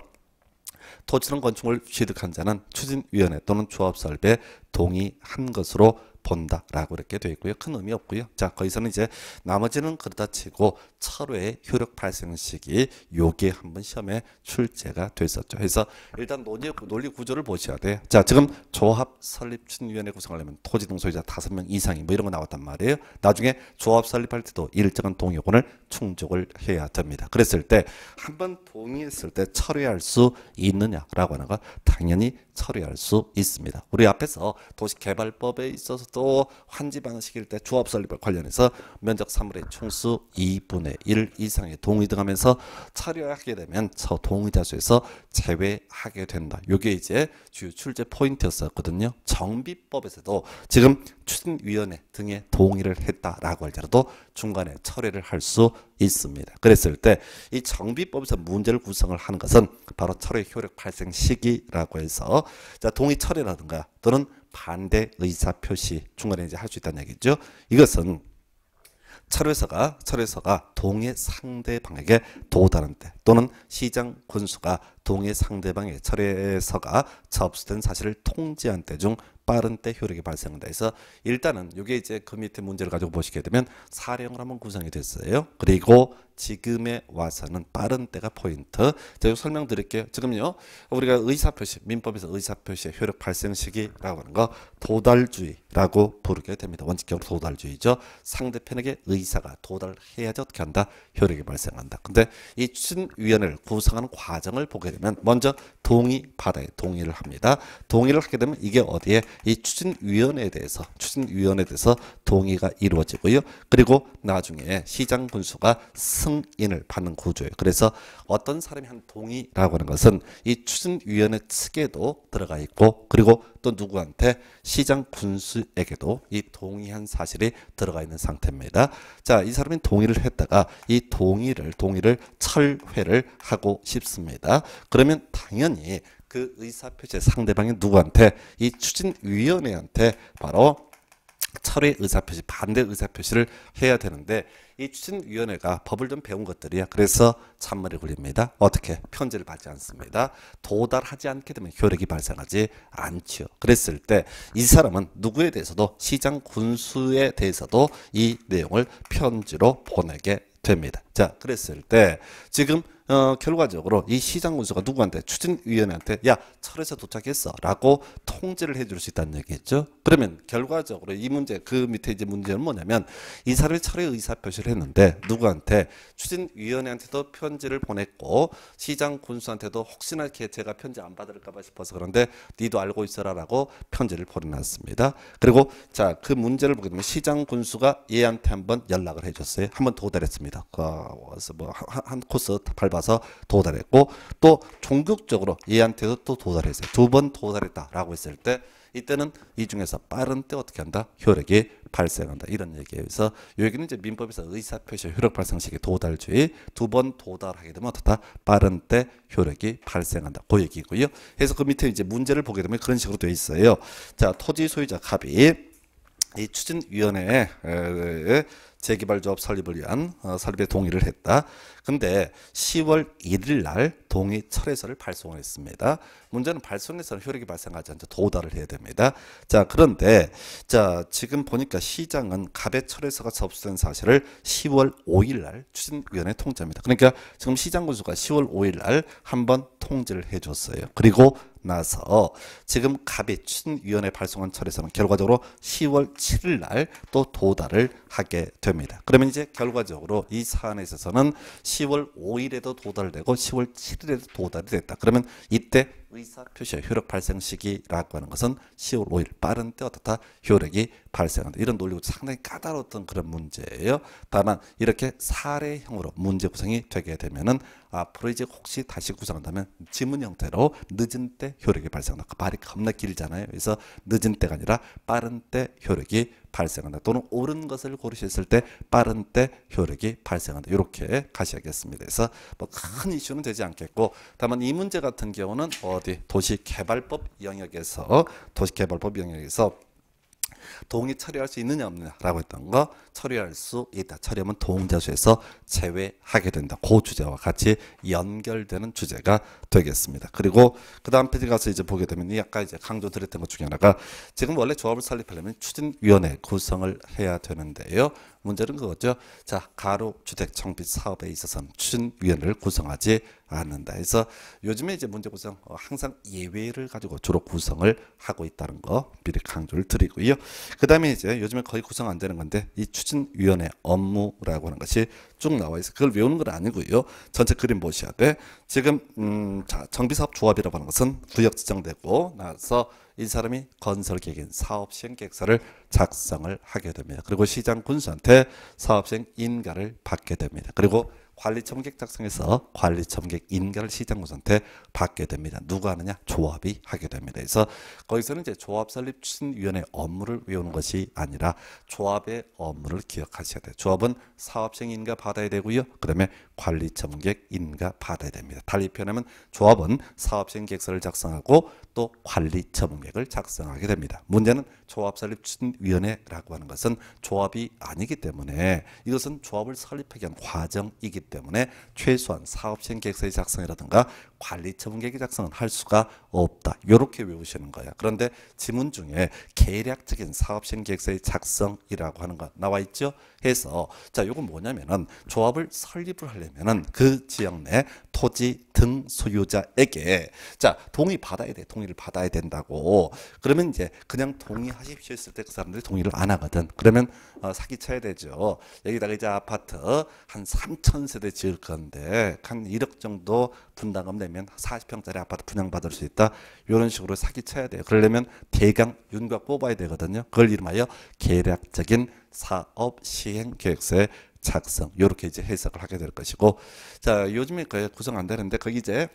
토지는 건축물 취득한 자는 추진위원회 또는 조합 설립에 동의한 것으로 본다라고 이렇게 되어 있고요. 큰 의미 없고요. 자 거기서는 이제 나머지는 그렇다 치고 철회의 효력 발생 시기 요게 한번 시험에 출제가 됐었죠. 그래서 일단 논리, 논리 구조를 보셔야 돼요. 자 지금 조합 설립 추진위원회 구성하려면 토지등 소유자 다섯 명 이상이 뭐 이런 거 나왔단 말이에요. 나중에 조합 설립할 때도 일정한 동의권을 충족을 해야 됩니다. 그랬을 때 한번 동의했을 때 철회할 수 있느냐라고 하는 건 당연히 철회할 수 있습니다. 우리 앞에서 도시개발법에 있어서도 환지 방식일 때 조합 설립을 관련해서 면적 3분의 총수 2분의 분의1 이상의 동의 등하면서 처리하게 되면 저 동의자수에서 제외하게 된다. 이게 이제 주요 출제 포인트였었거든요. 정비법에서도 지금 추진위원회 등의 동의를 했다라고 할지라도 중간에 철회를 할 수 있습니다. 그랬을 때 이 정비법에서 문제를 구성을 하는 것은 바로 철회 효력 발생 시기라고 해서 자 동의 철회라든가 또는 반대 의사 표시 중간에 이제 할 수 있다는 얘기죠. 이것은 철회서가 철회서가 동의 상대방에게 도달한 때 또는 시장 군수가 동의 상대방의 철회서가 접수된 사실을 통지한 때 중 빠른 때 효력이 발생한다 해서 일단은 이게 이제 그 밑에 문제를 가지고 보시게 되면 사령을 한번 구성이 됐어요. 그리고 지금에 와서는 빠른 때가 포인트. 제가 설명드릴게요. 지금요. 우리가 의사표시, 민법에서 의사표시의 효력 발생 시기라고 하는 거 도달주의라고 부르게 됩니다. 원칙적으로 도달주의죠. 상대편에게 의사가 도달해야지 어떻게 한다? 효력이 발생한다. 근데 이 추진위원회를 구성하는 과정을 보게 되면 먼저 동의 받아요. 동의를 합니다. 동의를 하게 되면 이게 어디에 이 추진위원회에 대해서 추진위원회에 대해서 동의가 이루어지고요. 그리고 나중에 시장 분수가 승인을 받는 구조예요. 그래서 어떤 사람이 한 동의라고 하는 것은 이 추진위원회 측에도 들어가 있고 그리고 또 누구한테 시장 군수에게도 이 동의한 사실이 들어가 있는 상태입니다. 자, 이 사람이 동의를 했다가 이 동의를 동의를 철회를 하고 싶습니다. 그러면 당연히 그의사표시 상대방이 누구한테 이 추진위원회한테 바로 철회 의사표시, 반대 의사표시를 해야 되는데 이 추진위원회가 법을 좀 배운 것들이야. 그래서 찬물에 굴립니다. 어떻게? 편지를 받지 않습니다. 도달하지 않게 되면 효력이 발생하지 않죠 그랬을 때 이 사람은 누구에 대해서도 시장 군수에 대해서도 이 내용을 편지로 보내게 됩니다. 자, 그랬을 때 지금 어, 결과적으로 이 시장 군수가 누구한테 추진위원회한테 야 철에서 도착했어라고 통지를 해줄 수 있다는 얘기겠죠. 그러면 결과적으로 이 문제 그 밑에 이제 문제는 뭐냐면 이 사람이 철의 의사 표시를 했는데 누구한테 추진위원회한테도 편지를 보냈고 시장 군수한테도 혹시나 이렇게 제가 편지 안 받을까봐 싶어서 그런데 니도 알고 있어라라고 편지를 보내놨습니다. 그리고 자그 문제를 보게 되면 시장 군수가 얘한테 한번 연락을 해줬어요. 한번 도달했습니다. 그래서 뭐한 코스 밟아 잡아서 도달했고 또 종국적으로 얘한테도 또 도달했어요. 두 번 도달했다라고 했을 때 이때는 이 중에서 빠른 때 어떻게 한다? 효력이 발생한다. 이런 얘기예서 여기는 이제 민법에서 의사표시 효력 발생식의 도달주의 두 번 도달하게 되면 어떻다? 빠른 때 효력이 발생한다. 그 얘기고요. 그서그 밑에 이제 문제를 보게 되면 그런 식으로 되어 있어요. 자, 토지 소유자 갑이 이 추진위원회에 재개발 조합 설립을 위한 어, 설립에 동의를 했다. 근데 10월 1일 날 동의 철회서를 발송을 했습니다. 문제는 발송해서는 효력이 발생하지 않죠. 도달을 해야 됩니다. 자, 그런데 자, 지금 보니까 시장은 갑의 철회서가 접수된 사실을 10월 5일 날 추진위원회 통지합니다 그러니까 지금 시장 구조가 10월 5일 날 한번 통지를 해 줬어요. 그리고 나서 지금 갑의 추위원회 발송한 철에서는 결과적으로 10월 7일 날 또 도달을 하게 됩니다. 그러면 이제 결과적으로 이 사안에 있어서는 10월 5일에도 도달되고 10월 7일에도 도달이 됐다. 그러면 이때 의사 표시의 효력 발생 시기라고 하는 것은 10월 5일 빠른 때 어떻다 효력이 발생한다. 이런 논리고 상당히 까다로웠던 그런 문제예요. 다만 이렇게 사례형으로 문제 구성이 되게 되면은 앞으로 이제 혹시 다시 구성한다면 지문 형태로 늦은 때 효력이 발생한다. 그말이 겁나 길잖아요. 그래서 늦은 때가 아니라 빠른 때 효력이 발생한다. 또는 옳은 것을 고르셨을 때 빠른 때 효력이 발생한다. 이렇게 가시야겠습니다 그래서 뭐큰 이슈는 되지 않겠고 다만 이 문제 같은 경우는 어디 도시개발법 영역에서 도시개발법 영역에서 동의 처리할 수 있느냐 없느냐라고 했던 거 처리할 수 있다. 처리하면 동자수에서 제외하게 된다. 그 주제와 같이 연결되는 주제가 되겠습니다. 그리고 그 다음 페이지 가서 이제 보게 되면 아까 이제 강조 드렸던 것 중에 하나가 지금 원래 조합을 설립하려면 추진위원회 구성을 해야 되는데요. 문제는 그거죠. 자, 가로주택 정비 사업에 있어서는 추진위원을 구성하지 않는다. 그래서 요즘에 이제 문제 구성 어, 항상 예외를 가지고 주로 구성을 하고 있다는 거 미리 강조를 드리고요. 그 다음에 이제 요즘에 거의 구성 안 되는 건데 이 추진위원회 업무라고 하는 것이 쭉 나와 있어. 그걸 외우는 건 아니고요. 전체 그림 보셔야 돼. 지금 음, 자 정비사업 조합이라고 하는 것은 구역 지정되고 나서 이 사람이 건설 계획인 사업 시행 계획서를 작성을 하게 됩니다. 그리고 시장 군수한테 사업 시행 인가를 받게 됩니다. 그리고 관리 첨객 작성해서 관리 첨객 인가를 시장 고선태 받게 됩니다. 누가 하느냐? 조합이 하게 됩니다. 그래서 거기서는 이제 조합 설립 추진위원회 업무를 외우는 것이 아니라 조합의 업무를 기억하셔야 돼요. 조합은 사업생 인가 받아야 되고요. 그다음에 관리 첨객 인가 받아야 됩니다. 달리 표현하면 조합은 사업생 계획서를 작성하고 또 관리 첨객을 작성하게 됩니다. 문제는 조합 설립 추진위원회라고 하는 것은 조합이 아니기 때문에 이것은 조합을 설립하기 위한 과정이기 때문에 최소한 사업시행 계획서의 작성이라든가 관리처분 계획 작성은할 수가 없다. 이렇게 외우시는 거야. 그런데 지문 중에 계략적인 사업시행 계획서의 작성이라고 하는 거 나와 있죠? 해서 자, 요건 뭐냐면은 조합을 설립을 하려면은 그 지역 내 토지 등 소유자에게 자, 동의 받아야 돼. 동의를 받아야 된다고. 그러면 이제 그냥 동의하십시오 했을 때 그 사람들이 동의를 안 하거든. 그러면 어, 사기 쳐야 되죠. 여기다가 이제 아파트 한 3천 세대 지을 건데 한 1억 정도 분담금 내 되면 40평짜리 아파트 분양받을 수 있다. 이런 식으로 사기쳐야 돼요. 그러려면 대강 윤곽 뽑아야 되거든요. 그걸 이름하여 계략적인 사업 시행 계획서의 작성. 이렇게 이제 해석을 하게 될 것이고, 자 요즘에 그 구성 안 되는데 거기 그 이제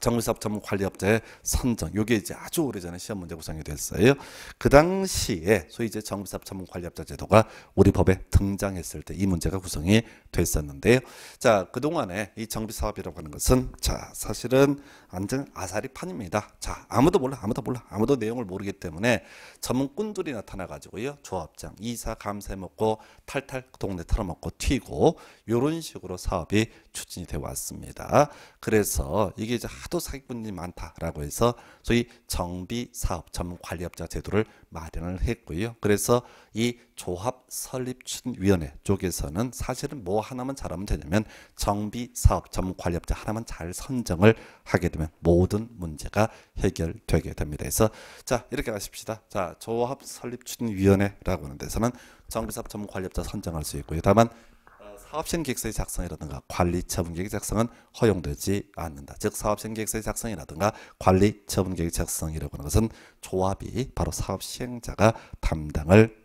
정비사업 전문 뭐 관리업자의 선정. 요게 이제 아주 오래전에 시험 문제 구성이 됐어요. 그 당시에 소위 이제 정비사업 전문 뭐 관리업자 제도가 우리 법에 등장했을 때 이 문제가 구성이 됐었는데요. 자, 그동안에 이 정비사업이라고 하는 것은 자, 사실은 완전 아사리 판입니다. 자, 아무도 몰라, 아무도 몰라, 아무도 내용을 모르기 때문에 전문꾼들이 나타나가지고요. 조합장, 이사 감세 먹고 탈탈 동네 털어먹고 튀고 이런 식으로 사업이 추진이 되어 왔습니다. 그래서 이게 이제 하도 사기꾼이 많다라고 해서 소위 정비 사업 전문 관리업자 제도를 마련을 했고요. 그래서 이 조합 설립 추진위원회 쪽에서는 사실은 뭐 하나만 잘하면 되냐면 정비 사업 전문 관리업자 하나만 잘 선정을 하게 됩니다. 하면 모든 문제가 해결되게 됩니다. 그래서 자 이렇게 가십시다. 자 조합 설립 추진위원회라고 하는 데서는 정비사업 전문 관리업자 선정할 수 있고요. 다만 어, 사업시 계획서의 작성이라든가 관리 처분 계획 작성은 허용되지 않는다. 즉사업시 계획서의 작성이라든가 관리 처분 계획 작성이라고 하는 것은 조합이 바로 사업 시행자가 담당을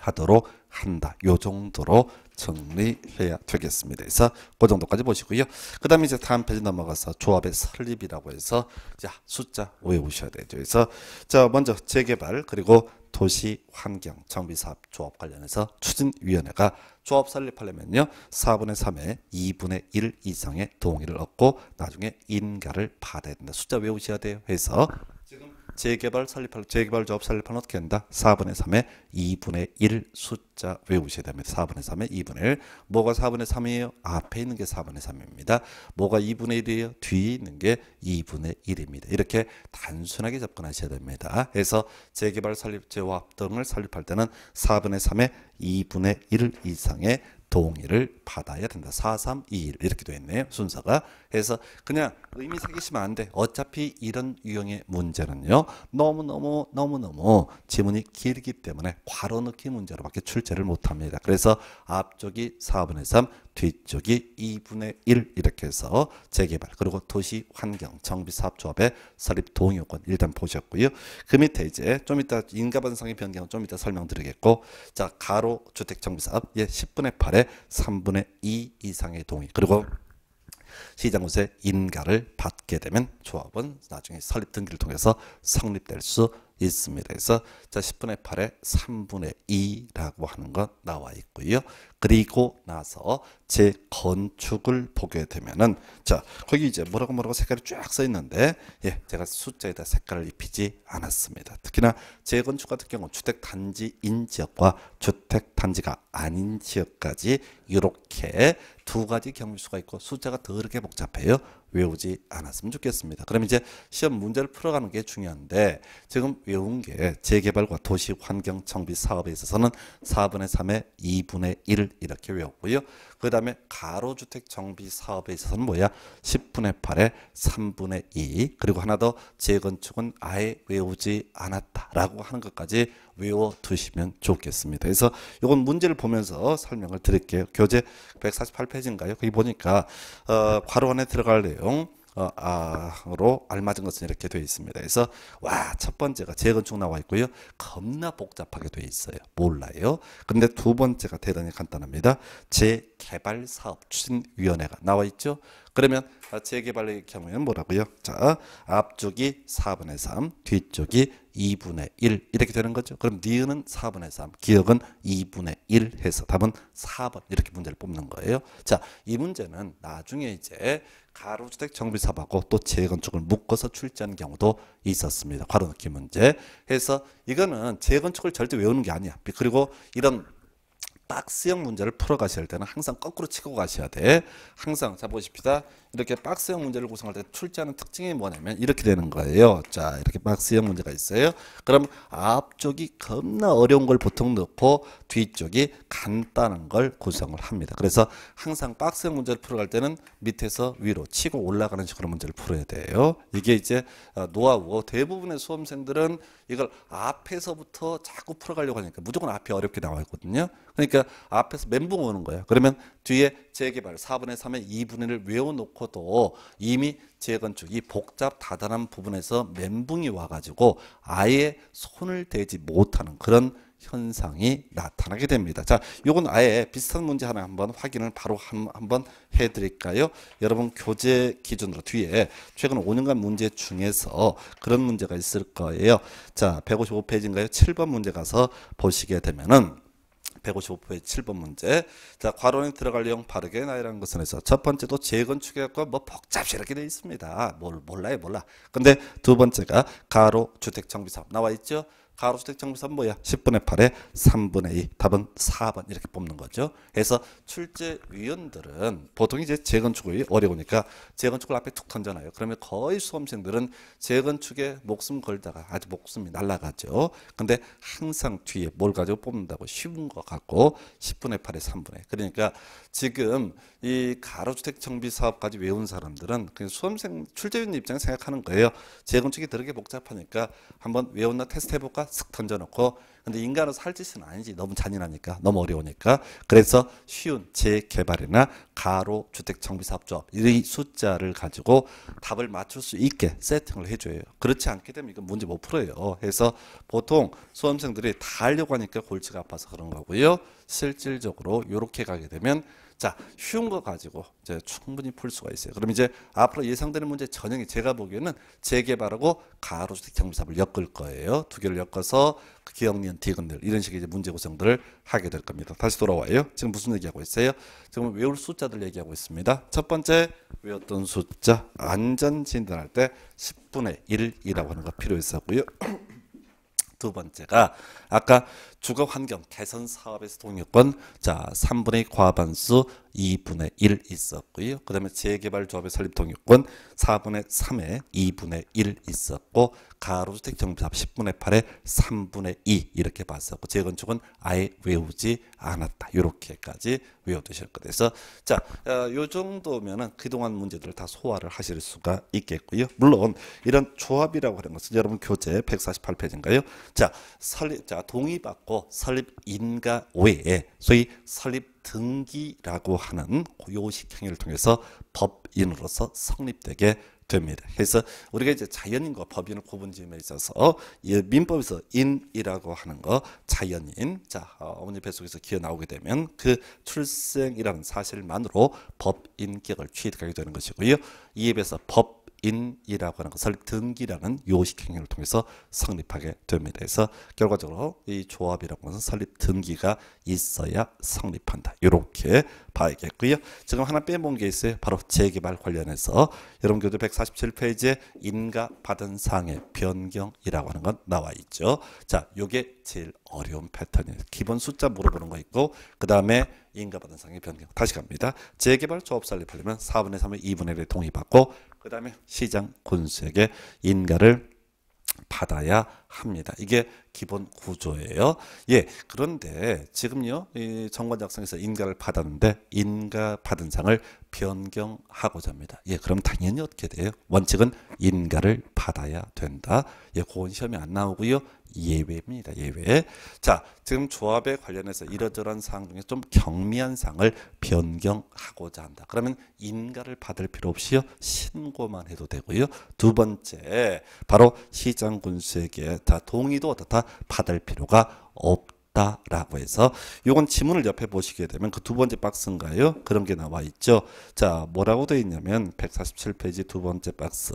하도록 한다. 요 정도로 정리해야 되겠습니다. 그래서 그 정도까지 보시고요. 그 다음에 이제 다음 페이지 넘어가서 조합의 설립이라고 해서 자 숫자 외우셔야 되죠. 그래서 자 먼저 재개발 그리고 도시 환경 정비 사업 조합 관련해서 추진위원회가 조합 설립하려면요 4분의 3에 2분의 1 이상의 동의를 얻고 나중에 인가를 받아야 된다. 숫자 외우셔야 돼요. 해서 재개발 설립할 재개발 조합 설립하면 어떻게 된다? 4분의 3의 2분의 1 숫자 외우셔야 됩니다. 4분의 3의 2분의 1. 뭐가 4분의 3이에요? 앞에 있는 게 4분의 3입니다. 뭐가 2분의 1이에요? 뒤에 있는 게 2분의 1입니다. 이렇게 단순하게 접근하셔야 됩니다. 그래서 재개발 설립 조합 등을 설립할 때는 4분의 3의 2분의 1 이상의 동의를 받아야 된다. 4, 3, 2, 1 이렇게 돼 있네요. 순서가. 그래서 그냥 의미 새기시면 안 돼. 어차피 이런 유형의 문제는요. 너무너무 너무너무 지문이 길기 때문에 괄호 넣기 문제로밖에 출제를 못합니다. 그래서 앞쪽이 4분의 3, 뒤쪽이 2분의 1 이렇게 해서 재개발 그리고 도시 환경 정비 사업 조합의 설립 동의 요건 일단 보셨고요. 그 밑에 이제 좀 이따 인가 반상의 변경은 좀 이따 설명드리겠고 자 가로 주택 정비 사업 예 10분의 8에 3분의 2 이상의 동의 그리고 시장 곳에 인가를 받게 되면 조합은 나중에 설립 등기를 통해서 성립될 수 있습니다. 그래서 자 10분의 8에 3분의 2라고 하는 것 나와 있고요. 그리고 나서 제 건축을 보게 되면은 자 거기 이제 뭐라고 뭐라고 색깔이 쫙 써 있는데 예 제가 숫자에다 색깔을 입히지 않았습니다. 특히나 제 건축 같은 경우 주택 단지인 지역과 주택 단지가 아닌 지역까지 이렇게 두 가지 경우 수가 있고 숫자가 더럽게 복잡해요. 외우지 않았으면 좋겠습니다. 그럼 이제 시험 문제를 풀어가는 게 중요한데 지금 외운 게 재개발과 도시 환경 정비 사업에 있어서는 4분의 3에 2분의 1 이렇게 외웠고요. 그 다음에 가로주택 정비 사업에 있어서는 뭐야? 10분의 8에 3분의 2 그리고 하나 더 재건축은 아예 외우지 않았다라고 하는 것까지 외워두시면 좋겠습니다. 그래서 이건 문제를 보면서 설명을 드릴게요. 교재 148페이지인가요? 거기 보니까 어, 괄호 안에 들어갈 내용 어, 아로 알맞은 것은 이렇게 되어 있습니다. 그래서 와 첫 번째가 재건축 나와 있고요. 겁나 복잡하게 되어 있어요. 몰라요. 근데 두 번째가 대단히 간단합니다. 재개발 사업 추진위원회가 나와 있죠. 그러면 아, 재개발의 경우에는 뭐라고요? 자, 앞쪽이 4분의 3, 뒤쪽이 2분의 1 이렇게 되는 거죠. 그럼 니은은 4분의 3, 기억은 2분의 1 해서 답은 4번 이렇게 문제를 뽑는 거예요. 자, 이 문제는 나중에 이제 가로주택 정비 사업하고 또 재건축을 묶어서 출제한 경우도 있었습니다. 괄호 넣기 문제. 해서 이거는 재건축을 절대 외우는 게 아니야. 그리고 이런 박스형 문제를 풀어가실 때는 항상 거꾸로 치고 가셔야 돼. 항상 자 보십시다. 이렇게 박스형 문제를 구성할 때 출제하는 특징이 뭐냐면 이렇게 되는 거예요. 자 이렇게 박스형 문제가 있어요. 그럼 앞쪽이 겁나 어려운 걸 보통 넣고 뒤쪽이 간단한 걸 구성을 합니다. 그래서 항상 박스형 문제를 풀어갈 때는 밑에서 위로 치고 올라가는 식으로 문제를 풀어야 돼요. 이게 이제 어, 노하우 대부분의 수험생들은 이걸 앞에서부터 자꾸 풀어가려고 하니까 무조건 앞이 어렵게 나와 있거든요. 그러니까 앞에서 멘붕 오는 거예요. 그러면 뒤에 재개발 4분의 3에 2분의 1을 외워놓고도 이미 재건축 이 복잡 다단한 부분에서 멘붕이 와가지고 아예 손을 대지 못하는 그런 현상이 나타나게 됩니다. 자, 이건 아예 비슷한 문제 하나 한번 확인을 바로 한, 번 해드릴까요? 여러분 교재 기준으로 뒤에 최근 5년간 문제 중에서 그런 문제가 있을 거예요. 자, 155페이지인가요? 7번 문제 가서 보시게 되면은 155페이지 7번 문제. 자, 과론에 들어갈 내용 바르게 나열한 것은 해서 첫 번째도 재건축해갖고 뭐 복잡스럽게 되어 있습니다. 뭘 몰라요, 몰라. 근데 두 번째가 가로 주택 정비 사업 나와 있죠? 가로수직 정비선 뭐야? 10분의 8에 3분의 2. 답은 4번 이렇게 뽑는 거죠. 그래서 출제위원들은 보통 이제 재건축이 어려우니까 재건축을 앞에 툭 던져놔요. 그러면 거의 수험생들은 재건축에 목숨 걸다가 아주 목숨이 날라가죠. 근데 항상 뒤에 뭘 가지고 뽑는다고 쉬운 것 같고 10분의 8에 3분의 그러니까 지금 이 가로주택 정비 사업까지 외운 사람들은 그냥 수험생 출제위원 입장에 생각하는 거예요. 재건축이 더럽게 복잡하니까 한번 외웠나 테스트 해볼까 슥 던져놓고 근데 인간으로서 짓은 아니지 너무 잔인하니까 너무 어려우니까 그래서 쉬운 재개발이나 가로주택 정비 사업조합 이 숫자를 가지고 답을 맞출 수 있게 세팅을 해줘요. 그렇지 않게 되면 이건 문제 못 풀어요. 그래서 보통 수험생들이 다 하려고 하니까 골치가 아파서 그런 거고요. 실질적으로 이렇게 가게 되면 자, 쉬운 거 가지고 이제 충분히 풀 수가 있어요. 그럼 이제 앞으로 예상되는 문제 전형이 제가 보기에는 재개발하고 가로수직 정비사업을 엮을 거예요. 두 개를 엮어서 그 기억 니은 디들 이런 식의 이제 문제 구성들을 하게 될 겁니다. 다시 돌아와요. 지금 무슨 얘기하고 있어요? 지금 외울 숫자들 얘기하고 있습니다. 첫 번째 외웠던 숫자 안전 진단할 때 10분의 1이라고 하는 거 필요했었고요. 두 번째가 아까 주거환경 개선 사업에서 동력권 자 3분의 과반수 2분의 1 있었고요. 그 다음에 재개발 조합의 설립 동력권 4분의 3에 2분의 1 있었고 가로주택 정비사업 10분의 8에 3분의 2 이렇게 봤었고 재건축은 아예 외우지 않았다. 이렇게까지 외워두실 거 그래서 자요 어, 정도면은 그동안 문제들을 다 소화를 하실 수가 있겠고요. 물론 이런 조합이라고 하는 것은 여러분 교재 148페이지인가요? 자 설립 자 동의받 고 받고 설립 인가 외에 소위 설립 등기라고 하는 고요식행위를 통해서 법인으로서 성립되게 됩니다. 그래서 우리가 이제 자연인과 법인을 구분지음에 있어서 이 민법에서 인이라고 하는 거 자연인 자 어, 어머니 뱃속에서 기어 나오게 되면 그 출생이라는 사실만으로 법인격을 취득하게 되는 것이고요. 이에 비해서 법 인이라고 하는 것을 등기라는 요식행위를 통해서 성립하게 됩니다. 그래서 결과적으로 이 조합이라고 하는 설립 등기가 있어야 성립한다. 이렇게 봐야겠고요. 지금 하나 빼먹은 게 있어요. 바로 재개발 관련해서 여러분 교도 147페이지에 인가 받은 상의 변경이라고 하는 건 나와 있죠. 자, 요게 제일 어려운 패턴이에요. 기본 숫자 물어보는 거 있고 그 다음에 인가받은 상의 변경 다시 갑니다. 재개발 조업 설립하려면 4분의 3의 2분의 1에 동의받고 그 다음에 시장 군수에게 인가를 받아야 합니다. 이게 기본 구조예요. 예. 그런데 지금요, 이 정관 작성에서 인가를 받았는데 인가 받은 상을 변경하고자 합니다. 예, 그럼 당연히 어떻게 돼요? 원칙은 인가를 받아야 된다. 예, 고온 시험이 안 나오고요. 예외입니다. 예외. 자, 지금 조합에 관련해서 이러저러한 사항 중에 좀 경미한 사항을 변경하고자 한다. 그러면 인가를 받을 필요 없이요. 신고만 해도 되고요. 두 번째, 바로 시장 군수에게 다 동의도 다 받을 필요가 없다. 같다라고 해서 요건 지문을 옆에 보시게 되면 그 두 번째 박스인가요? 그런 게 나와 있죠. 자, 뭐라고 되어 있냐면 147페이지 두 번째 박스.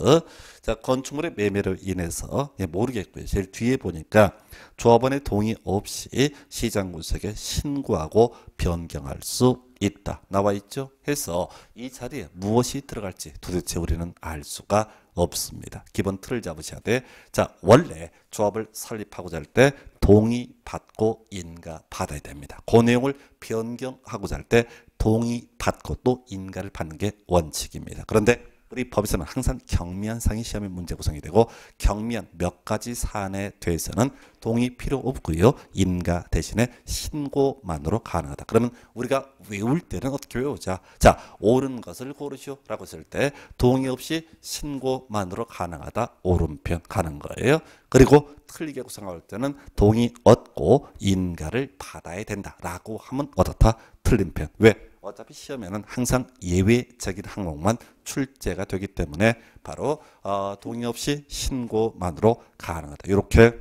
자, 건축물의 매매로 인해서 예, 모르겠고요. 제일 뒤에 보니까 조합원의 동의 없이 시장 분석에 신고하고 변경할 수 있다. 나와 있죠? 해서 이 자리에 무엇이 들어갈지 도대체 우리는 알 수가 없습니다. 기본 틀을 잡으셔야 돼. 자, 원래 조합을 설립하고자 할 때 동의 받고 인가 받아야 됩니다. 그 내용을 변경하고자 할 때 동의 받고 또 인가를 받는 게 원칙입니다. 그런데 우리 법에서는 항상 경미한상의 시험의 문제 구성이 되고 경미한 몇 가지 사안에 대해서는 동의 필요 없고요. 인가 대신에 신고만으로 가능하다. 그러면 우리가 외울 때는 어떻게 외우자. 자, 옳은 것을 고르시오라고 했을 때 동의 없이 신고만으로 가능하다. 오른편 가는 거예요. 그리고 틀리게 구성할 때는 동의 얻고 인가를 받아야 된다라고 하면 얻었다. 틀린 편. 왜? 어차피 시험에는 항상 예외적인 항목만 출제가 되기 때문에 바로 어, 동의 없이 신고만으로 가능하다. 이렇게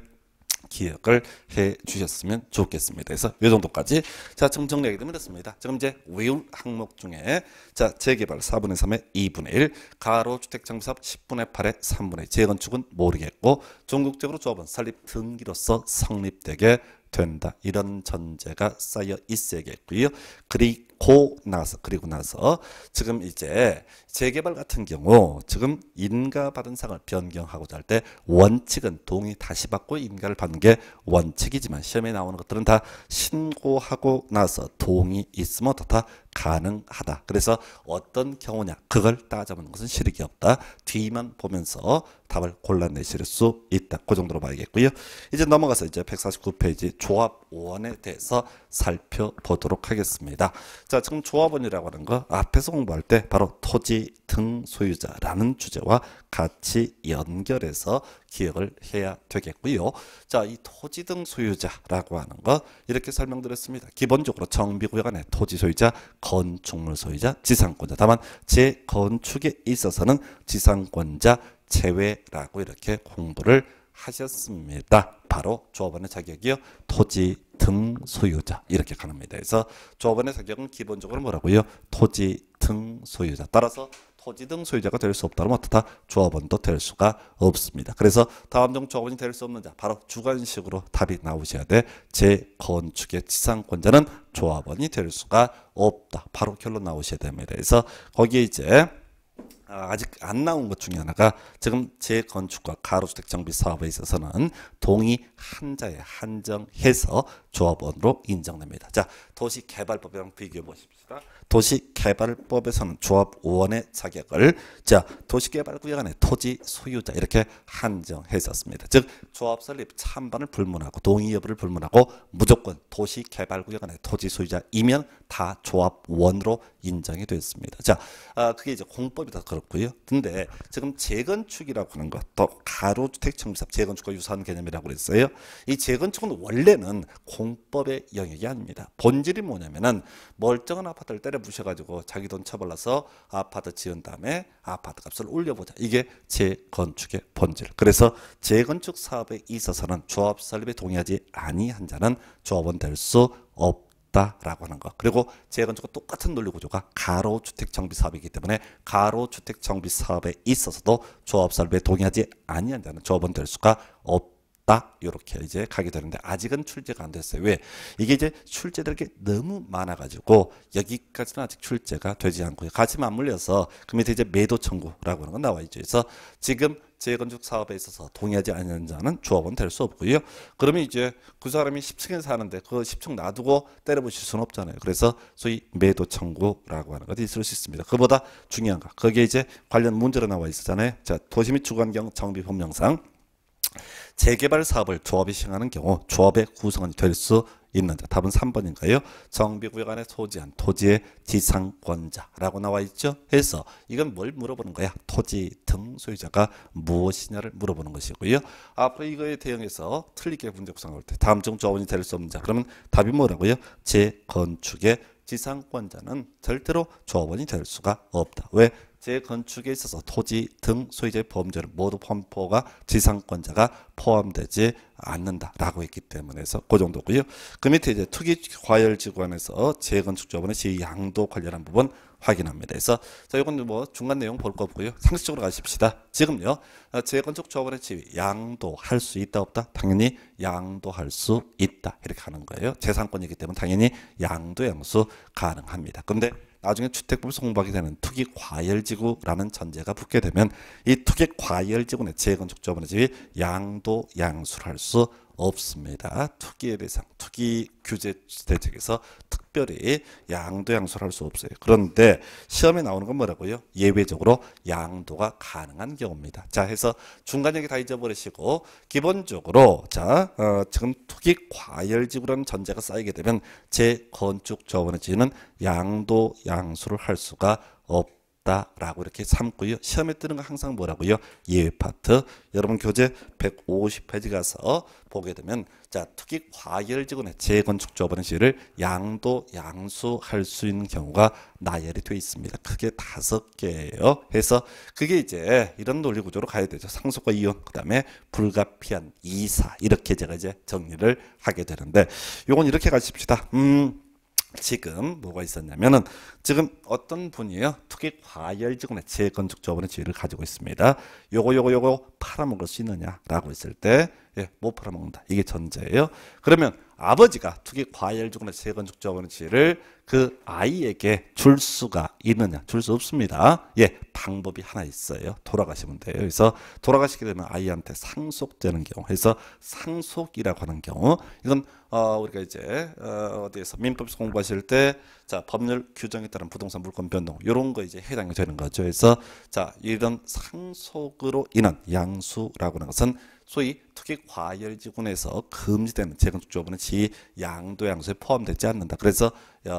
기억을 해 주셨으면 좋겠습니다. 그래서 이 정도까지 자 지금 정리하게 되면 됐습니다. 지금 이제 외운 항목 중에 자 재개발 4분의 3에 2분의 1 가로주택 정비사업 10분의 8에 3분의 재건축은 모르겠고 전국적으로 조합은 설립 등기로서 성립되게 된다. 이런 전제가 쌓여 있어야겠고요. 그리 고 나서 그리고 나서 지금 이제 재개발 같은 경우 지금 인가 받은 상을 변경하고자 할 때 원칙은 동의 다시 받고 인가를 받는 게 원칙이지만 시험에 나오는 것들은 다 신고하고 나서 동의 있으면 다 가능하다. 그래서 어떤 경우냐 그걸 따져보는 것은 실익이 없다. 뒤만 보면서 답을 골라내실 수 있다. 그 정도로 봐야겠고요. 이제 넘어가서 이제 149페이지 조합 원에 대해서 살펴보도록 하겠습니다. 자, 지금 조합원이라고 하는 거 앞에서 공부할 때 바로 토지 등 소유자라는 주제와 같이 연결해서 기억을 해야 되겠고요. 자, 이 토지 등 소유자라고 하는 거 이렇게 설명드렸습니다. 기본적으로 정비구역 안에 토지 소유자, 건축물 소유자, 지상권자. 다만 재건축에 있어서는 지상권자 제외라고 이렇게 공부를 하셨습니다. 바로 조합원의 자격이요. 토지 등 소유자 이렇게 가능니다 그래서 조합원의 자격은 기본적으로 뭐라고요? 토지 등 소유자. 따라서 토지 등 소유자가 될 수 없다면 어떻다? 조합원도 될 수가 없습니다. 그래서 다음 중 조합원이 될 수 없는 자 바로 주관식으로 답이 나오셔야 돼. 재건축의 지상권자는 조합원이 될 수가 없다. 바로 결론 나오셔야 됩니다. 그래서 거기에 이제 아, 아직 안 나온 것 중에 하나가 지금 재건축과 가로주택 정비 사업에 있어서는 동의 한자에 한정해서 조합원으로 인정됩니다. 자, 도시개발법이랑 비교해 보십시다. 도시개발법에서는 조합원의 자격을 자 도시개발구역 안에 토지 소유자 이렇게 한정했었습니다. 즉 조합 설립 찬반을 불문하고 동의 여부를 불문하고 무조건 도시개발구역 안에 토지 소유자이면 다 조합원으로 인정이 됐습니다. 자 아, 그게 이제 공법이 다 그렇고요. 근데 지금 재건축이라고 하는 것또 가로주택 청사업 재건축과 유사한 개념이라고 그랬어요. 이 재건축은 원래는 공법의 영역이 아닙니다. 본질이 뭐냐면은 멀쩡한 아파트를 때려 부셔가지고 자기 돈처벌라서 아파트 지은 다음에 아파트 값을 올려보자. 이게 재건축의 본질. 그래서 재건축 사업에 있어서는 조합 설립에 동의하지 아니한 자는 조합원 될 수 없. 다 라고 하는 거. 그리고 재건축과 똑같은 논리 구조가 가로주택 정비 사업이기 때문에 가로주택 정비 사업에 있어서도 조합 설립에 동의하지 아니한 자는 조합원 될 수가 없. 다 없다. 아, 이렇게 이제 가게 되는데 아직은 출제가 안 됐어요. 왜? 이게 이제 출제될 게 너무 많아가지고 여기까지는 아직 출제가 되지 않고요. 같이 맞물려서 그 밑에 이제 매도 청구라고 하는 건 나와 있죠. 그래서 지금 재건축 사업에 있어서 동의하지 않는 자는 조합원 될 수 없고요. 그러면 이제 그 사람이 10층에 사는데 그 10층 놔두고 때려부실 수는 없잖아요. 그래서 소위 매도 청구라고 하는 것이 있을 수 있습니다. 그보다 중요한 거. 거기에 이제 관련 문제로 나와 있었잖아요. 자, 도시및 주거경 정비 법령상 재개발 사업을 조합이 시행하는 경우 조합의 구성원이 될 수 있는데 답은 3번인가요? 정비구역 안에 소지한 토지의 지상권자라고 나와 있죠. 해서 이건 뭘 물어보는 거야? 토지 등 소유자가 무엇이냐를 물어보는 것이고요. 앞으로 이거에 대응해서 틀리게 분석상 올때 다음 중 조합원이 될 수 없는 자 그러면 답이 뭐라고요? 재건축의 지상권자는 절대로 조합원이 될 수가 없다. 왜? 재건축에 있어서 토지 등 소유자의 범죄를 모두 범포가 지상권자가 포함되지 않는다라고 했기 때문에서 그 정도고요. 그 밑에 이제 투기과열지구안에서 재건축조합원의 제양도 관련한 부분 확인합니다. 그래서 자 이건 뭐 중간 내용 볼 거고요. 없 상식적으로 가십시다. 지금요 재건축 조합원의 지위 양도할 수 있다 없다 당연히 양도할 수 있다 이렇게 하는 거예요. 재산권이기 때문에 당연히 양도 양수 가능합니다. 근데 나중에 주택금이 성공하게 되는 투기 과열지구라는 전제가 붙게 되면 이 투기 과열지구내 재건축 조합원의 집이 양도 양수할 를수 없습니다. 투기의 대상, 투기 규제 대책에서 특별히 양도 양수를 할 수 없어요. 그런데 시험에 나오는 건 뭐라고요? 예외적으로 양도가 가능한 경우입니다. 자, 해서 중간 얘기 다 잊어버리시고 기본적으로 자 어, 지금 투기 과열지구라는 전제가 쌓이게 되면 재건축 자원의 지는 양도 양수를 할 수가 없. 라고 이렇게 삼고요. 시험에 뜨는 거 항상 뭐라고요? 예외 파트. 여러분 교재 150페이지 가서 보게 되면 자 특히 과열지구의 재건축 조합은 시를 양도 양수할 수 있는 경우가 나열이 되어 있습니다. 크게 다섯 개예요. 해서 그게 이제 이런 논리 구조로 가야 되죠. 상속과 이혼 그다음에 불가피한 이사 이렇게 제가 이제 정리를 하게 되는데 요건 이렇게 가십시다. 음. 지금 뭐가 있었냐면은 지금 어떤 분이에요? 투기 과열지구의 재건축 저번의 지위를 가지고 있습니다. 요거 요거 요거 팔아먹을 수 있느냐라고 했을 때못 예, 팔아먹는다. 이게 전제예요. 그러면 아버지가 투기 과열주거나 세건축자원지를 그 아이에게 줄 수가 있느냐 줄 수 없습니다 예 방법이 하나 있어요 돌아가시면 돼요 그래서 돌아가시게 되면 아이한테 상속되는 경우 그래서 상속이라고 하는 경우 이건 어 우리가 이제 어 어디에서 민법에서 공부하실 때 자 법률 규정에 따른 부동산 물건 변동 이런 거 이제 해당이 되는 거죠 그래서 자 이런 상속으로 인한 양수라고 하는 것은 소위 특히 과열지구에서 내 금지되는 재건축 조합은 지양도양수에 포함되지 않는다. 그래서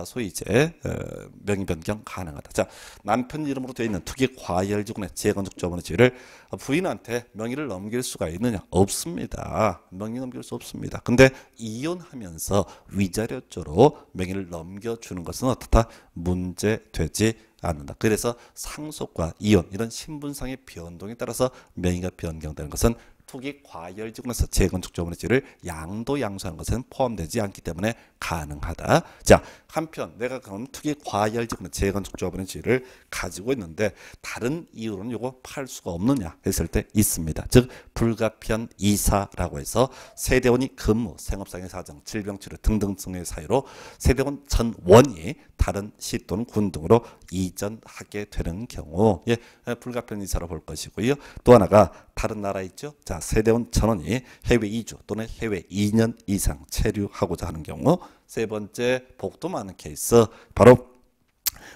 소위 이제 어, 명의 변경 가능하다. 자 남편 이름으로 되어 있는 특히 과열지구내 재건축 조합원의 지위를 부인한테 명의를 넘길 수가 있느냐? 없습니다. 명의 넘길 수 없습니다. 근데 이혼하면서 위자료쪽으로 명의를 넘겨주는 것은 어떻다? 문제되지 않는다. 그래서 상속과 이혼 이런 신분상의 변동에 따라서 명의가 변경되는 것은 투기 과열지구에서 재건축 조의 질을 양도 양수한 것은 포함되지 않기 때문에 가능하다. 자, 한편 내가 그럼 투기 과열지구나 재건축 조의 질을 가지고 있는데 다른 이유로는 이거 팔 수가 없느냐 했을 때 있습니다. 즉 불가피한 이사라고 해서 세대원이 근무, 생업상의 사정, 질병치료 등등등의 사유로 세대원 전원이 다른 시 또는 군 등으로 이전하게 되는 경우 예, 불가피한 이사로 볼 것이고요. 또 하나가 다른 나라 있죠. 자, 세대원 천원이 해외 2주 또는 해외 2년 이상 체류하고자 하는 경우 세 번째 복도 많은 케이스 바로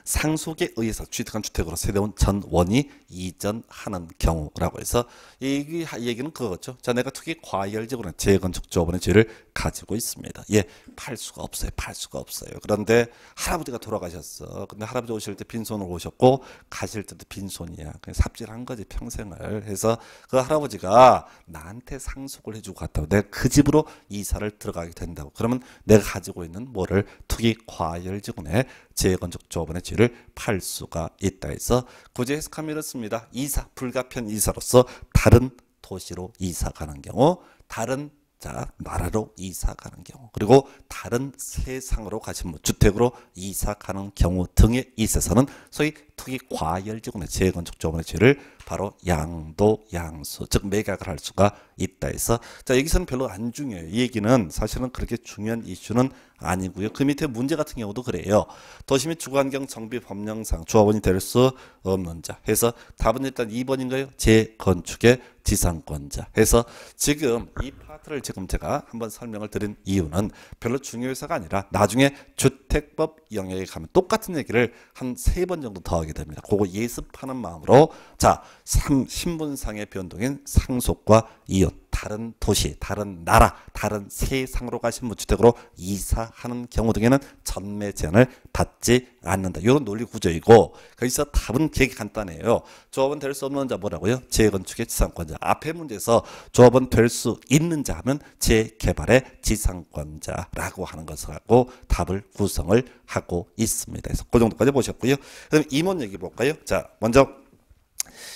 상속에 의해서 취득한 주택으로 세대원 전원이 이전하는 경우라고 해서 이 얘기는 그거죠. 자, 내가 특히 과열지구나 재건축 조합원의 죄를 가지고 있습니다. 예, 팔 수가 없어요. 팔 수가 없어요. 그런데 할아버지가 돌아가셨어. 근데 할아버지 오실 때 빈손으로 오셨고 가실 때도 빈손이야. 그냥 삽질한 거지 평생을 해서 그 할아버지가 나한테 상속을 해주고 갔다고 내가 그 집으로 이사를 들어가게 된다고. 그러면 내가 가지고 있는 뭐를 투기 과열지구에 재건축 조합원의 지를팔 수가 있다 해서 구제 해석하면 이렇습니다. 이사 불가피한 이사로서 다른 도시로 이사 가는 경우 다른 자 나라로 이사 가는 경우 그리고 다른 세상으로 가신 분 주택으로 이사 가는 경우 등에 있어서는 소위 특히 과열지구의 재건축 조합원의 지를 바로 양도 양수 즉 매각을 할 수가 있다 해서 자 여기서는 별로 안 중요해요 이 얘기는 사실은 그렇게 중요한 이슈는 아니고요 그 밑에 문제 같은 경우도 그래요 도시 및 주거환경 정비 법령상 조합원이 될 수 없는 자 해서 답은 일단 2번인가요 재건축의 지상권자 해서 지금 이 파트를 지금 제가 한번 설명을 드린 이유는 별로 중요해서가 아니라 나중에 주택법 영역에 가면 똑같은 얘기를 한 세 번 정도 더 하게 됩니다 그거 예습하는 마음으로 자 상, 신분상의 변동인 상속과 이웃, 다른 도시, 다른 나라, 다른 세상으로 가신 분주택으로 이사하는 경우 등에는 전매 제한을 받지 않는다. 이런 논리 구조이고 거기서 답은 되게 간단해요. 조합은 될 수 없는 자 뭐라고요? 재건축의 지상권자. 앞에 문제에서 조합은 될 수 있는 자 하면 재개발의 지상권자라고 하는 것을 갖고 답을 구성을 하고 있습니다. 그래서 그 정도까지 보셨고요. 그럼 임원 얘기 볼까요? 자, 먼저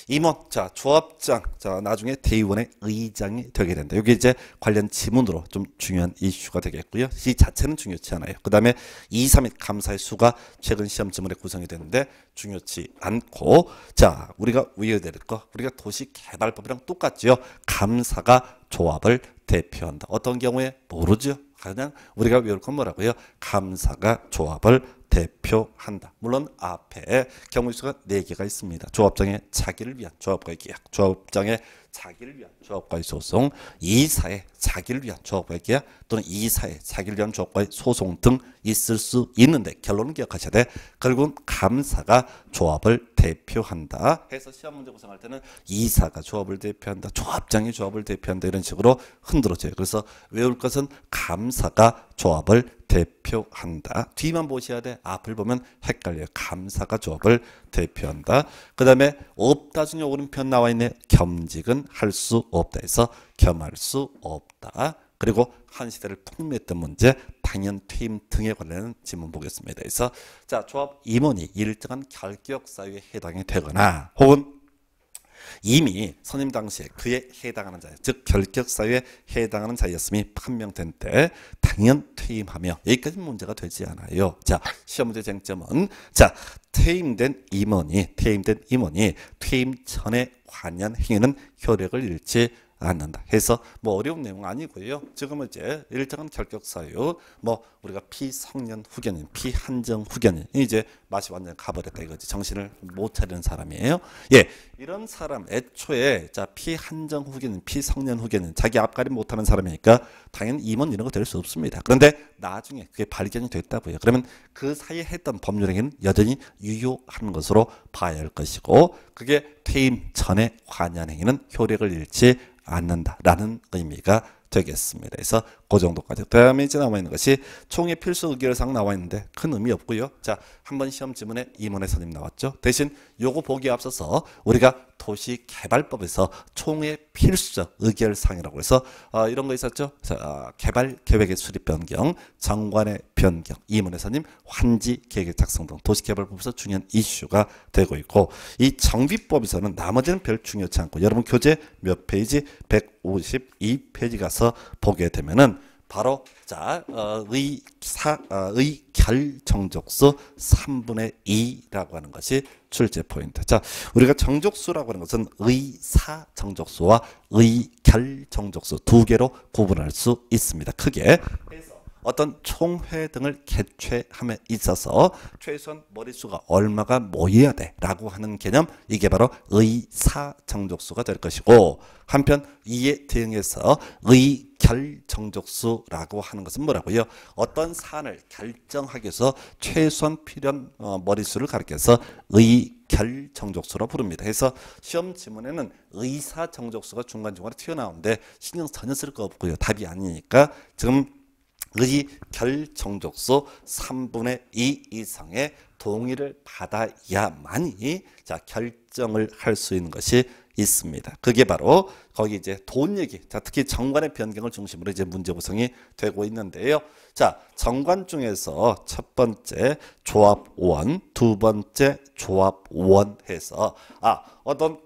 임원자, 조합장, 자 나중에 대의원의 의장이 되게 된다. 이게 이제 관련 지문으로 좀 중요한 이슈가 되겠고요. 이 자체는 중요치 않아요. 그 다음에 2, 3일 감사의 수가 최근 시험 지문에 구성이 되는데 중요치 않고 자 우리가 우려될 거 우리가 도시개발법이랑 똑같지요. 감사가 조합을 대표한다. 어떤 경우에 모르죠. 그냥 우리가 외울 건 뭐라고요? 감사가 조합을 대표한다. 물론 앞에 경우 수가 4개가 있습니다. 조합장의 자기를 위한 조합과의 계약, 조합장의 자기를 위한 조합과의 소송, 이사의 자기를 위한 조합과의 계약 또는 이사의 자기를 위한 조합과의 소송 등 있을 수 있는데 결론은 기억하셔야 돼. 결국은 감사가 조합을 대표한다. 해서 시험 문제 구성할 때는 이사가 조합을 대표한다. 조합장이 조합을 대표한다. 이런 식으로 흔들어져요. 그래서 외울 것은 감사가 조합을 대표한다. 뒤만 보셔야 돼. 앞을 보면 헷갈려요. 감사가 조합을 대표한다. 그 다음에 없다 중에 오른편 나와 있네. 겸직은 할 수 없다 해서 겸할 수 없다. 그리고 한 시대를 풍미했던 문제, 당연 퇴임 등에 관련된 질문 보겠습니다. 그래서 자 조합 임원이 일정한 결격 사유에 해당이 되거나 혹은 이미 선임 당시에 그에 해당하는 자 즉 결격사유에 해당하는 자였음이 판명된 때 당연 퇴임하며 여기까지 문제가 되지 않아요. 자, 시험 문제 쟁점은 자, 퇴임된 임원이 퇴임된 임원이 퇴임 전에 관련 행위는 효력을 잃지 않는다. 해서 뭐 어려운 내용 아니고요. 지금 은 이제 일정한 결격 사유, 뭐 우리가 피성년 후견인, 피한정 후견인 이제 맛이 완전 가버렸다 이거지. 정신을 못 차리는 사람이에요. 예, 이런 사람 애초에 자 피한정 후견인, 피성년 후견인 자기 앞가림 못하는 사람이니까 당연히 임원 이런 거 될 수 없습니다. 그런데 나중에 그게 발견이 됐다고요. 그러면 그 사이에 했던 법률행위는 여전히 유효한 것으로 봐야 할 것이고 그게 퇴임 전에 관여 행위는 효력을 잃지 않는다라는 의미가 되겠습니다. 그래서 그 정도까지. 그 다음에 이제 남아있는 것이 총의 필수 의결상 나와 있는데 큰 의미 없고요. 자, 한 번 시험 지문에 이문의 선님 나왔죠. 대신 요거 보기에 앞서서 우리가 도시개발법에서 총의 필수적 의결상이라고 해서 어, 이런 거 있었죠. 자, 어, 개발 계획의 수립 변경, 정관의 변경, 이문의 선님 환지 계획의 작성 등 도시개발법에서 중요한 이슈가 되고 있고 이 정비법에서는 나머지는 별 중요치 않고 여러분 교재 몇 페이지 152페이지 가서 보게 되면은 바로 자 어, 의사 어, 의결정족수 3분의 2라고 하는 것이 출제 포인트. 자 우리가 정족수라고 하는 것은 의사 정족수와 의결정족수 두 개로 구분할 수 있습니다. 크게. 어떤 총회 등을 개최함에 있어서 최소한 머릿수가 얼마가 모여야 돼라고 하는 개념 이게 바로 의사정족수가 될 것이고 한편 이에 대응해서 의결정족수라고 하는 것은 뭐라고요? 어떤 사안을 결정하기 위해서 최소한 필요한 어, 머릿수를 가리켜서 의결정족수로 부릅니다. 그래서 시험 지문에는 의사정족수가 중간중간에 튀어나오는데 신경 전혀 쓸거 없고요. 답이 아니니까 지금 의 결정족수 3분의 2 이상의 동의를 받아야만이 자 결정을 할 수 있는 것이 있습니다. 그게 바로 거기 이제 돈 얘기. 자, 특히 정관의 변경을 중심으로 이제 문제 구성이 되고 있는데요. 자, 정관 중에서 첫 번째 조합원, 두 번째 조합원 해서 아, 어떤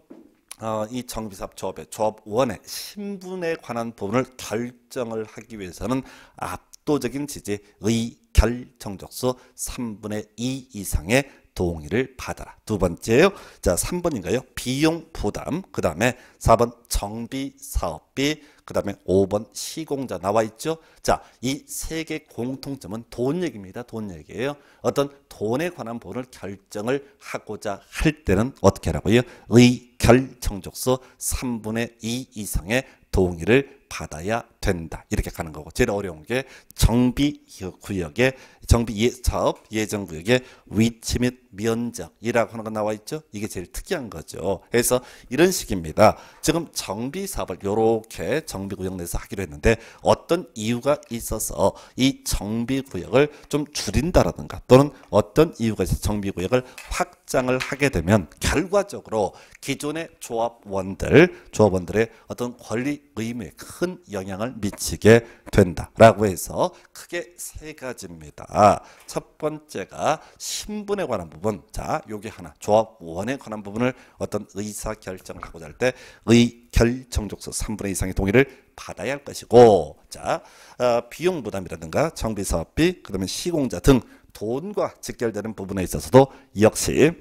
어, 이 정비사업 조합의 조합원의 신분에 관한 부분을 결정을 하기 위해서는 앞 압도적인 지지 의결정적수 3분의 2 이상의 동의를 받아라. 두 번째요. 자, 3번인가요? 비용 부담. 그 다음에 4번 정비 사업비. 그 다음에 5번 시공자 나와 있죠. 자, 이 세 개 공통점은 돈 얘기입니다. 돈 얘기예요. 어떤 돈에 관한 부분을 결정을 하고자 할 때는 어떻게 하라고요? 의결정적수 3분의 2 이상의 동의를 받아야 된다. 이렇게 가는 거고 제일 어려운 게 정비 구역의 정비 예, 사업 예정 구역의 위치 및 면적이라고 하는 거 나와 있죠. 이게 제일 특이한 거죠. 그래서 이런 식입니다. 지금 정비 사업을 이렇게 정비 구역 내에서 하기로 했는데 어떤 이유가 있어서 이 정비 구역을 좀 줄인다라든가 또는 어떤 이유가 있어서 정비 구역을 확장을 하게 되면 결과적으로 기존의 조합원들 조합원들의 어떤 권리 의무에 큰큰 영향을 미치게 된다라고 해서 크게 세 가지입니다. 첫 번째가 신분에 관한 부분. 자, 여기 하나 조합원에 관한 부분을 어떤 의사 결정을 하고자 할 때의 결정족수 3분의 이상의 동의를 받아야 할 것이고 자 어, 비용 부담이라든가 정비 사업비 그다음에 시공자 등 돈과 직결되는 부분에 있어서도 역시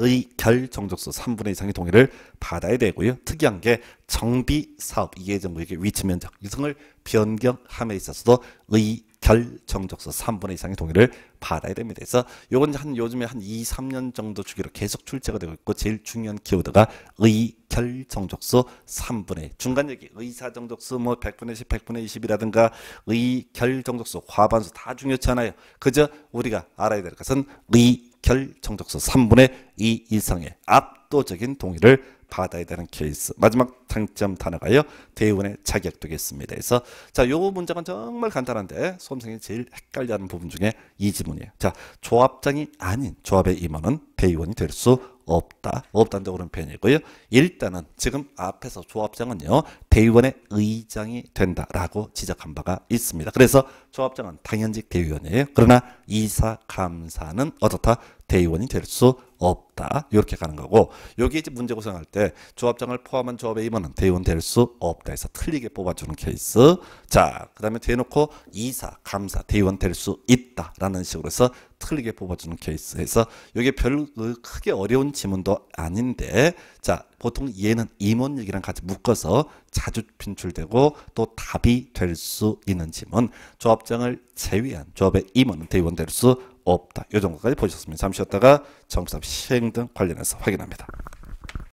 의 결정적수 3분의 이상의 동의를 받아야 되고요. 특이한 게 정비 사업 이해정부에게 위치 면적 유성을 변경함에 있어서도 의 결정적수 3분의 이상의 동의를 받아야 됩니다. 그래서 요건 한 요즘에 한 2, 3년 정도 주기로 계속 출제가 되고 있고 제일 중요한 키워드가 의결정적수 3분의 중간 얘기 의사정적수 뭐 100분의 10, 100분의 20이라든가 의결정적수, 과반수 다 중요치 않아요. 그저 우리가 알아야 될 것은 의 결정적서 3분의 2 이상의 압도적인 동의를 받아야 되는 케이스. 마지막 장점 단어가요. 대운의 자격되겠습니다. 그래서 자, 요 문장은 정말 간단한데 수험생이 제일 헷갈려하는 부분 중에 이질문이에요 자, 조합장이 아닌 조합의 임원은 대의원이 될 수 없다. 없다는데 오편이고요 일단은 지금 앞에서 조합장은요. 대의원의 의장이 된다라고 지적한 바가 있습니다. 그래서 조합장은 당연직 대의원이에요. 그러나 이사 감사는 어떻다? 대의원이 될 수 없다. 이렇게 가는 거고 여기 이제 문제 구성할 때 조합장을 포함한 조합의 임원은 대의원 될 수 없다 해서 틀리게 뽑아주는 케이스 자그 다음에 대놓고 이사 감사 대의원 될 수 있다 라는 식으로 해서 틀리게 뽑아주는 케이스 해서 이게 별 크게 어려운 지문도 아닌데 자 보통 얘는 임원 얘기랑 같이 묶어서 자주 빈출되고 또 답이 될 수 있는 지문 조합장을 제외한 조합의 임원은 대의원 될수 없다. 이 정도까지 보셨습니다. 잠시 쉬었다가 정답 시행 등 관련해서 확인합니다.